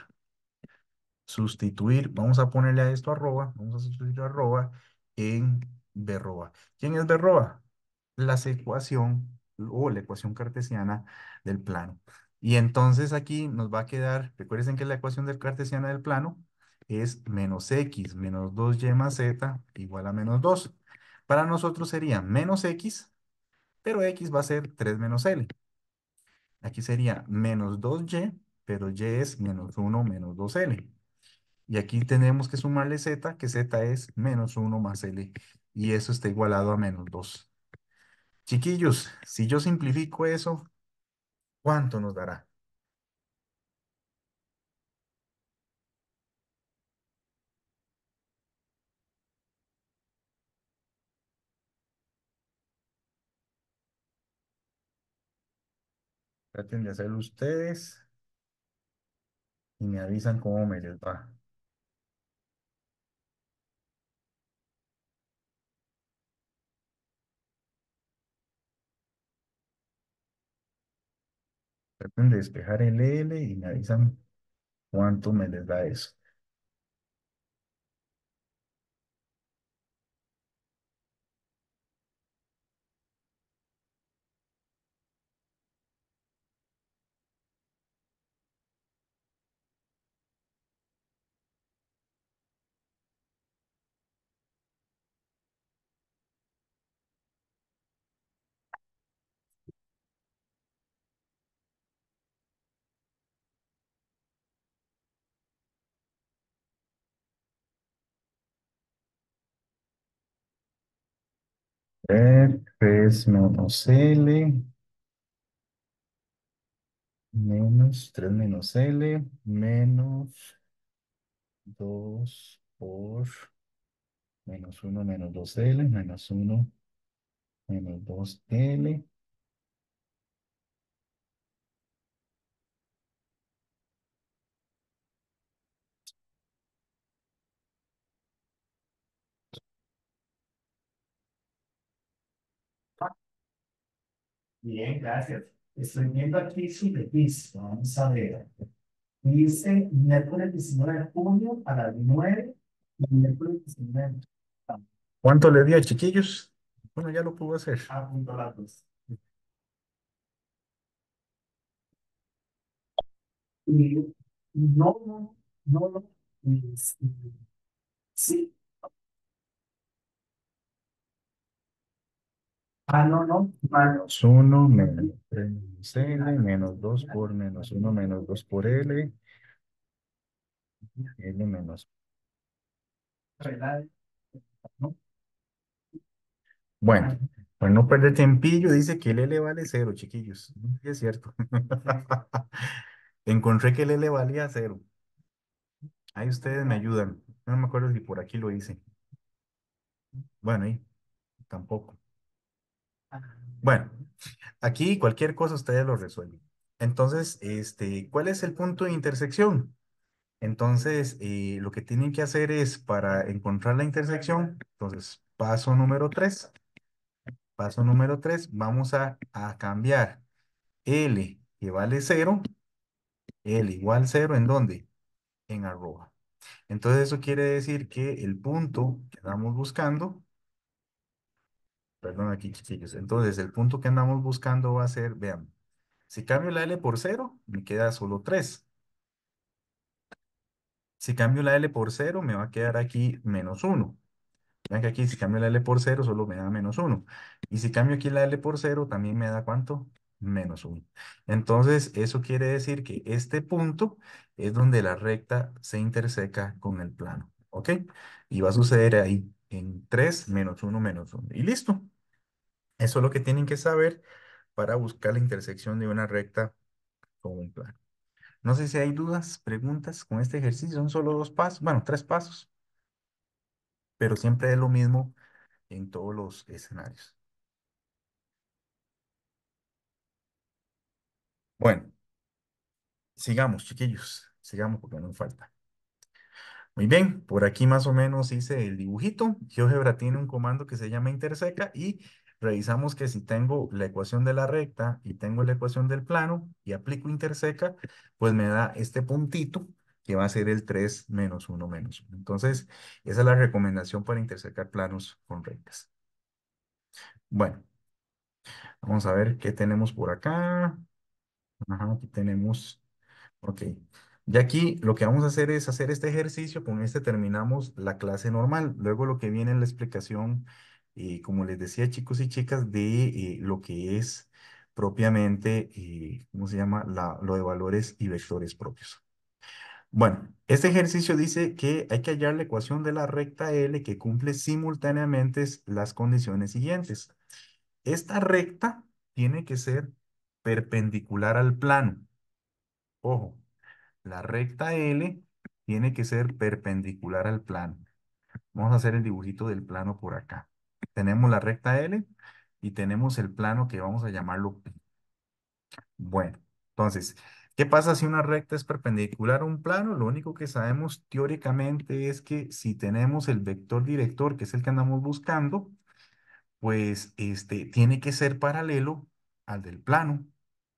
[SPEAKER 1] Sustituir, vamos a ponerle a esto arroba, vamos a sustituir arroba en berroa. ¿Quién es berroba? La ecuación o la ecuación cartesiana del plano. Y entonces aquí nos va a quedar, recuerden que la ecuación del cartesiana del plano es menos x menos 2y más z igual a menos 2. Para nosotros sería menos x, pero x va a ser 3 menos l. Aquí sería menos 2y, pero y es menos 1 menos 2l. Y aquí tenemos que sumarle z, que z es menos 1 más l. Y eso está igualado a menos 2. Chiquillos, si yo simplifico eso, ¿cuánto nos dará? Traten de hacerlo ustedes y me avisan cómo me les va. Traten de despejar el L y me avisan cuánto me les da eso. tres 3 menos L, menos 3 menos L, menos 2 por menos 1 menos 2L, menos 1 menos 2L, Bien, gracias. Estoy viendo aquí su registro. Vamos a ver. Dice miércoles 19 de junio a las 9 y miércoles 19 ¿Cuánto le dio, chiquillos? Bueno, ya lo puedo hacer. Ah, punto las
[SPEAKER 2] no, no, no, no. Este, sí,
[SPEAKER 1] Ah, no, no, Menos 1 menos 3 menos L, menos 2 por menos 1 menos 2 por L. L menos. Bueno, para no perder tempillo, dice que el L vale 0, chiquillos. es cierto. Encontré que el L valía 0. Ahí ustedes me ayudan. No me acuerdo si por aquí lo hice. Bueno, ahí tampoco. Bueno, aquí cualquier cosa ustedes lo resuelven. Entonces, este, ¿cuál es el punto de intersección? Entonces, eh, lo que tienen que hacer es para encontrar la intersección, entonces, paso número 3, paso número 3, vamos a, a cambiar L que vale 0, L igual 0, ¿en dónde? En arroba. Entonces, eso quiere decir que el punto que estamos buscando Perdón aquí, chiquillos. Entonces, el punto que andamos buscando va a ser, vean, si cambio la L por 0, me queda solo 3. Si cambio la L por 0, me va a quedar aquí menos 1. Vean que aquí si cambio la L por 0, solo me da menos 1. Y si cambio aquí la L por 0, también me da ¿cuánto? Menos 1. Entonces, eso quiere decir que este punto es donde la recta se interseca con el plano. ¿Ok? Y va a suceder ahí en 3, menos 1, menos 1. Y listo. Eso es lo que tienen que saber para buscar la intersección de una recta con un plano. No sé si hay dudas, preguntas con este ejercicio. Son solo dos pasos, bueno, tres pasos. Pero siempre es lo mismo en todos los escenarios. Bueno, sigamos, chiquillos. Sigamos porque nos falta. Muy bien, por aquí más o menos hice el dibujito. GeoGebra tiene un comando que se llama interseca y revisamos que si tengo la ecuación de la recta y tengo la ecuación del plano y aplico interseca, pues me da este puntito que va a ser el 3 menos 1 menos 1. Entonces, esa es la recomendación para intersecar planos con rectas. Bueno, vamos a ver qué tenemos por acá. Ajá, aquí tenemos, ok. Y aquí lo que vamos a hacer es hacer este ejercicio, con este terminamos la clase normal. Luego lo que viene en la explicación y eh, como les decía, chicos y chicas, de eh, lo que es propiamente, eh, ¿cómo se llama? La, lo de valores y vectores propios. Bueno, este ejercicio dice que hay que hallar la ecuación de la recta L que cumple simultáneamente las condiciones siguientes. Esta recta tiene que ser perpendicular al plano. Ojo, la recta L tiene que ser perpendicular al plano. Vamos a hacer el dibujito del plano por acá tenemos la recta L y tenemos el plano que vamos a llamarlo P. Bueno, entonces, ¿qué pasa si una recta es perpendicular a un plano? Lo único que sabemos teóricamente es que si tenemos el vector director, que es el que andamos buscando, pues este, tiene que ser paralelo al del plano.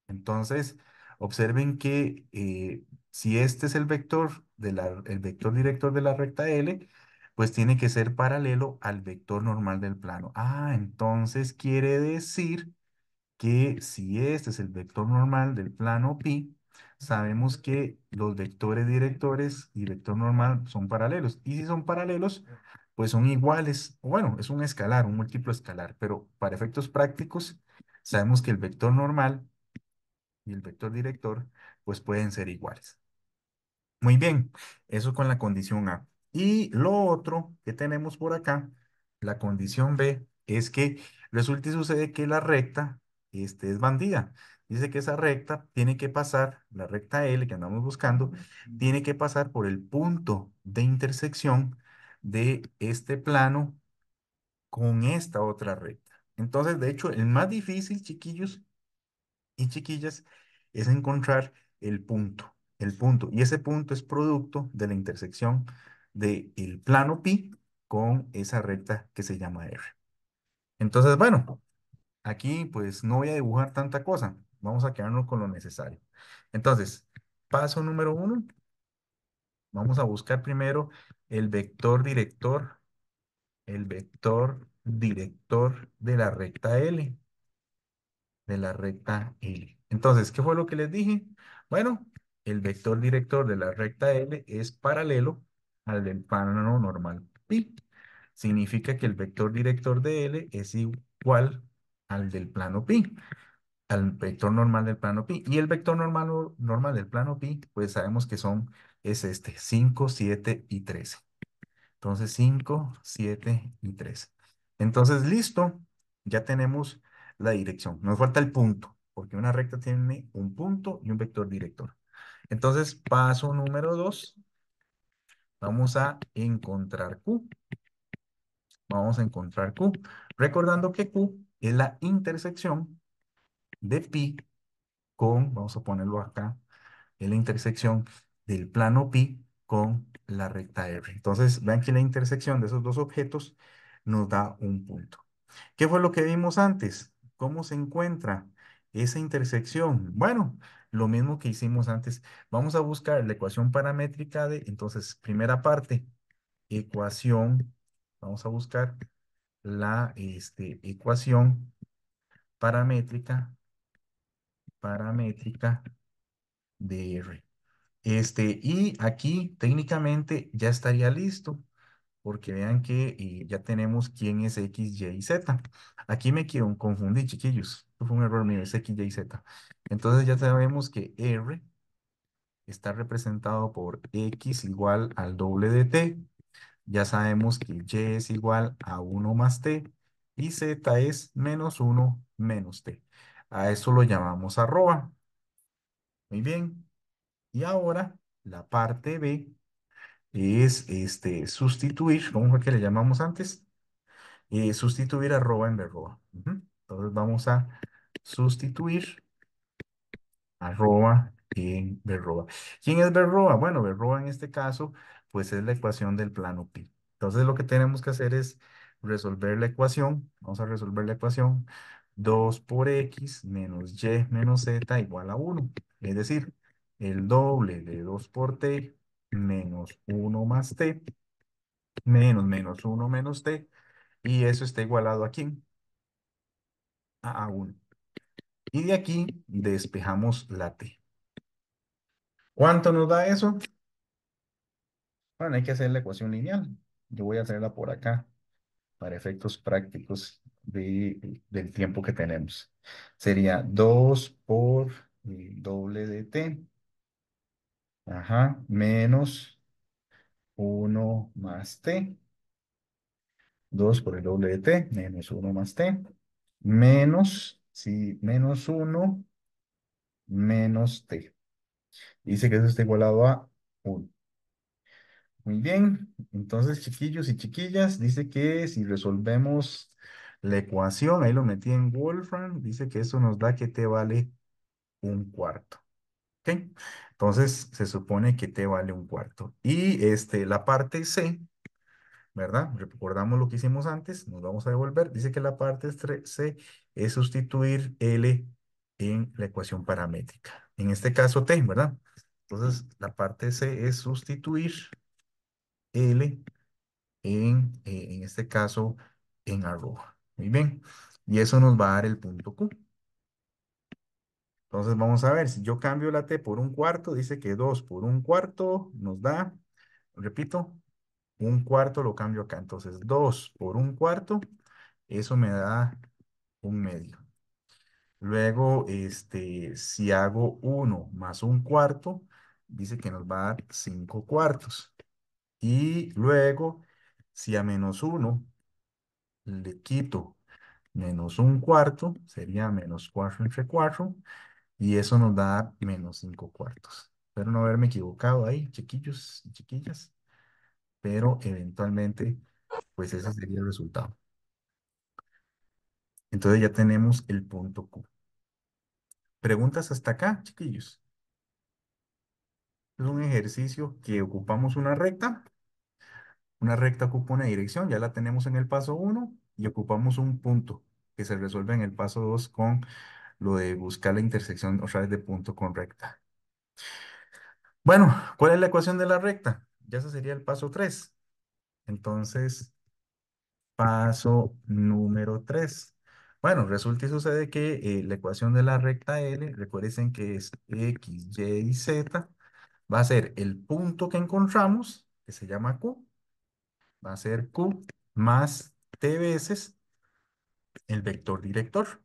[SPEAKER 1] Entonces, observen que eh, si este es el vector, de la, el vector director de la recta L, pues tiene que ser paralelo al vector normal del plano. Ah, entonces quiere decir que si este es el vector normal del plano pi, sabemos que los vectores directores y vector normal son paralelos. Y si son paralelos, pues son iguales. Bueno, es un escalar, un múltiplo escalar, pero para efectos prácticos, sabemos que el vector normal y el vector director, pues pueden ser iguales. Muy bien, eso con la condición A. Y lo otro que tenemos por acá, la condición B, es que resulta y sucede que la recta este, es bandida. Dice que esa recta tiene que pasar, la recta L que andamos buscando, tiene que pasar por el punto de intersección de este plano con esta otra recta. Entonces, de hecho, el más difícil, chiquillos y chiquillas, es encontrar el punto. El punto. Y ese punto es producto de la intersección del plano pi con esa recta que se llama R. Entonces, bueno, aquí pues no voy a dibujar tanta cosa. Vamos a quedarnos con lo necesario. Entonces, paso número uno. Vamos a buscar primero el vector director, el vector director de la recta L. De la recta L. Entonces, ¿qué fue lo que les dije? Bueno, el vector director de la recta L es paralelo al del plano normal pi. Significa que el vector director de L es igual al del plano pi, al vector normal del plano pi. Y el vector normal, normal del plano pi, pues sabemos que son, es este, 5, 7 y 13. Entonces 5, 7 y 13. Entonces, listo, ya tenemos la dirección. Nos falta el punto, porque una recta tiene un punto y un vector director. Entonces, paso número 2 Vamos a encontrar Q. Vamos a encontrar Q. Recordando que Q es la intersección de pi con, vamos a ponerlo acá, es la intersección del plano pi con la recta R. Entonces, vean que la intersección de esos dos objetos nos da un punto. ¿Qué fue lo que vimos antes? ¿Cómo se encuentra esa intersección? Bueno, lo mismo que hicimos antes. Vamos a buscar la ecuación paramétrica de, entonces, primera parte, ecuación, vamos a buscar la este, ecuación paramétrica, paramétrica de R. Este, y aquí técnicamente ya estaría listo porque vean que eh, ya tenemos quién es X, Y y Z. Aquí me quiero confundir, chiquillos. fue un error mío, es X, Y, Z. Entonces ya sabemos que R está representado por X igual al doble de T. Ya sabemos que Y es igual a 1 más T y Z es menos 1 menos T. A eso lo llamamos arroba. Muy bien. Y ahora la parte B es este, sustituir, ¿cómo fue que le llamamos antes? Eh, sustituir arroba en verroba. Entonces vamos a sustituir arroba en verroba. ¿Quién es verroba? Bueno, verroba en este caso, pues es la ecuación del plano pi. Entonces lo que tenemos que hacer es resolver la ecuación. Vamos a resolver la ecuación. 2 por x menos y menos z igual a 1. Es decir, el doble de 2 por t menos 1 más t, menos menos 1 menos t, y eso está igualado aquí. A 1 Y de aquí despejamos la t. ¿Cuánto nos da eso? Bueno, hay que hacer la ecuación lineal. Yo voy a hacerla por acá para efectos prácticos de, del tiempo que tenemos. Sería 2 por el doble de t Ajá, menos 1 más t. 2 por el doble de t, menos 1 más t. Menos, sí, menos 1 menos t. Dice que eso está igualado a 1. Muy bien, entonces chiquillos y chiquillas, dice que si resolvemos la ecuación, ahí lo metí en Wolfram, dice que eso nos da que t vale un cuarto. ¿ok? Entonces, se supone que T vale un cuarto. Y este, la parte C, ¿verdad? Recordamos lo que hicimos antes, nos vamos a devolver. Dice que la parte C es sustituir L en la ecuación paramétrica. En este caso T, ¿verdad? Entonces, la parte C es sustituir L en, eh, en este caso, en arroba. Muy bien. Y eso nos va a dar el punto Q. Entonces vamos a ver, si yo cambio la T por un cuarto, dice que 2 por un cuarto nos da, repito, un cuarto lo cambio acá. Entonces 2 por un cuarto, eso me da un medio. Luego, este, si hago 1 más un cuarto, dice que nos va a dar 5 cuartos. Y luego, si a menos 1 le quito menos un cuarto, sería menos 4 entre 4, y eso nos da menos 5 cuartos. Espero no haberme equivocado ahí, chiquillos y chiquillas. Pero eventualmente, pues ese sería el resultado. Entonces ya tenemos el punto Q. ¿Preguntas hasta acá, chiquillos? Es un ejercicio que ocupamos una recta. Una recta ocupa una dirección, ya la tenemos en el paso 1 y ocupamos un punto que se resuelve en el paso 2 con lo de buscar la intersección otra vez de punto con recta. Bueno, ¿cuál es la ecuación de la recta? Ya ese sería el paso 3. Entonces, paso número 3. Bueno, resulta y sucede que eh, la ecuación de la recta L, recuerden que es X, Y y Z, va a ser el punto que encontramos, que se llama Q, va a ser Q más T veces el vector director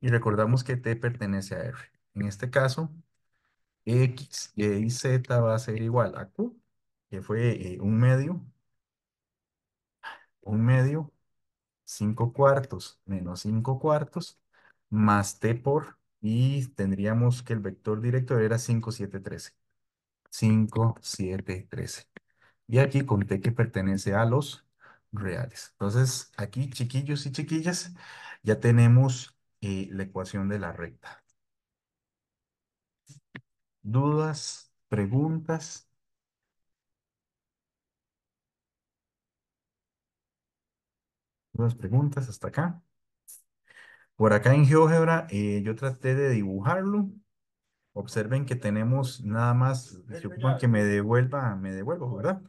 [SPEAKER 1] y recordamos que T pertenece a R. En este caso, X y Z va a ser igual a Q, que fue eh, un medio, un medio, 5 cuartos menos 5 cuartos, más T por, y tendríamos que el vector director era 5, 7, 13. 5, 7, 13. Y aquí conté que pertenece a los reales. Entonces, aquí, chiquillos y chiquillas, ya tenemos y la ecuación de la recta. ¿Dudas? ¿Preguntas? ¿Dudas? ¿Preguntas? Hasta acá. Por acá en GeoGebra eh, yo traté de dibujarlo. Observen que tenemos nada más, ocupan que me devuelva, me devuelvo, ¿verdad?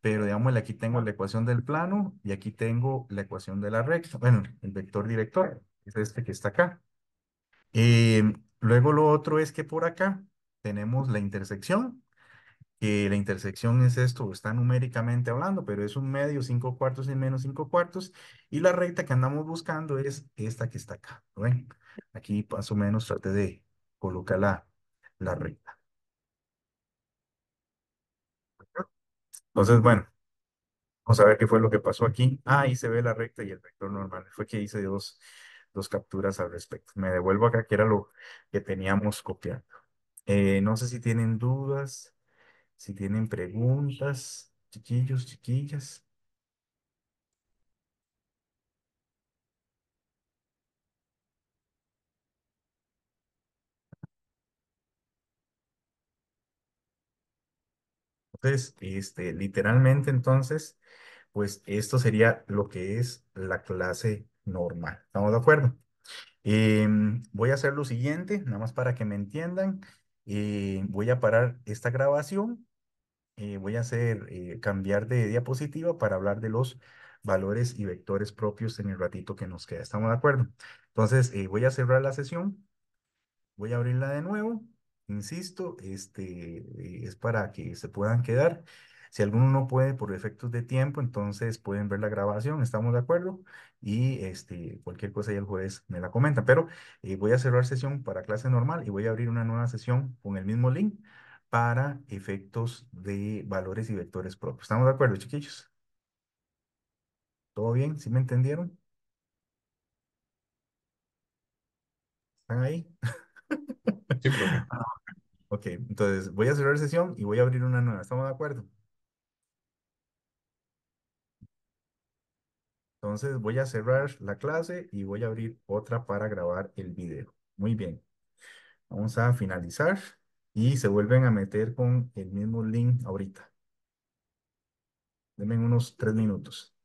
[SPEAKER 1] Pero digamos, aquí tengo la ecuación del plano y aquí tengo la ecuación de la recta, bueno, el vector director es este que está acá. Em, luego lo otro es que por acá tenemos la intersección, que la intersección es esto, está numéricamente hablando, pero es un medio cinco cuartos y menos cinco cuartos, y la recta que andamos buscando es esta que está acá, Aquí más o menos trate de colocar la, la recta. Entonces, bueno, vamos a ver qué fue lo que pasó aquí. Ah, ahí se ve la recta y el vector normal. Fue que hice dos, dos capturas al respecto. Me devuelvo acá, que era lo que teníamos copiando. Eh, no sé si tienen dudas, si tienen preguntas, chiquillos, chiquillas. Entonces, este, literalmente entonces, pues esto sería lo que es la clase normal. ¿Estamos de acuerdo? Em, voy a hacer lo siguiente, nada más para que me entiendan. Eh, voy a parar esta grabación. Eh, voy a hacer eh, cambiar de diapositiva para hablar de los valores y vectores propios en el ratito que nos queda. ¿Estamos de acuerdo? Entonces, voy a cerrar la sesión. Voy a abrirla de nuevo. Insisto, este, es para que se puedan quedar. Si alguno no puede por efectos de tiempo, entonces pueden ver la grabación, estamos de acuerdo. Y este, cualquier cosa ya el juez me la comenta. Pero eh, voy a cerrar sesión para clase normal y voy a abrir una nueva sesión con el mismo link para efectos de valores y vectores propios. ¿Estamos de acuerdo, chiquillos? ¿Todo bien? ¿Sí me entendieron? ¿Están ahí? ok, entonces voy a cerrar sesión y voy a abrir una nueva. ¿Estamos de acuerdo? Entonces voy a cerrar la clase y voy a abrir otra para grabar el video. Muy bien. Vamos a finalizar y se vuelven a meter con el mismo link ahorita. Denme unos tres minutos.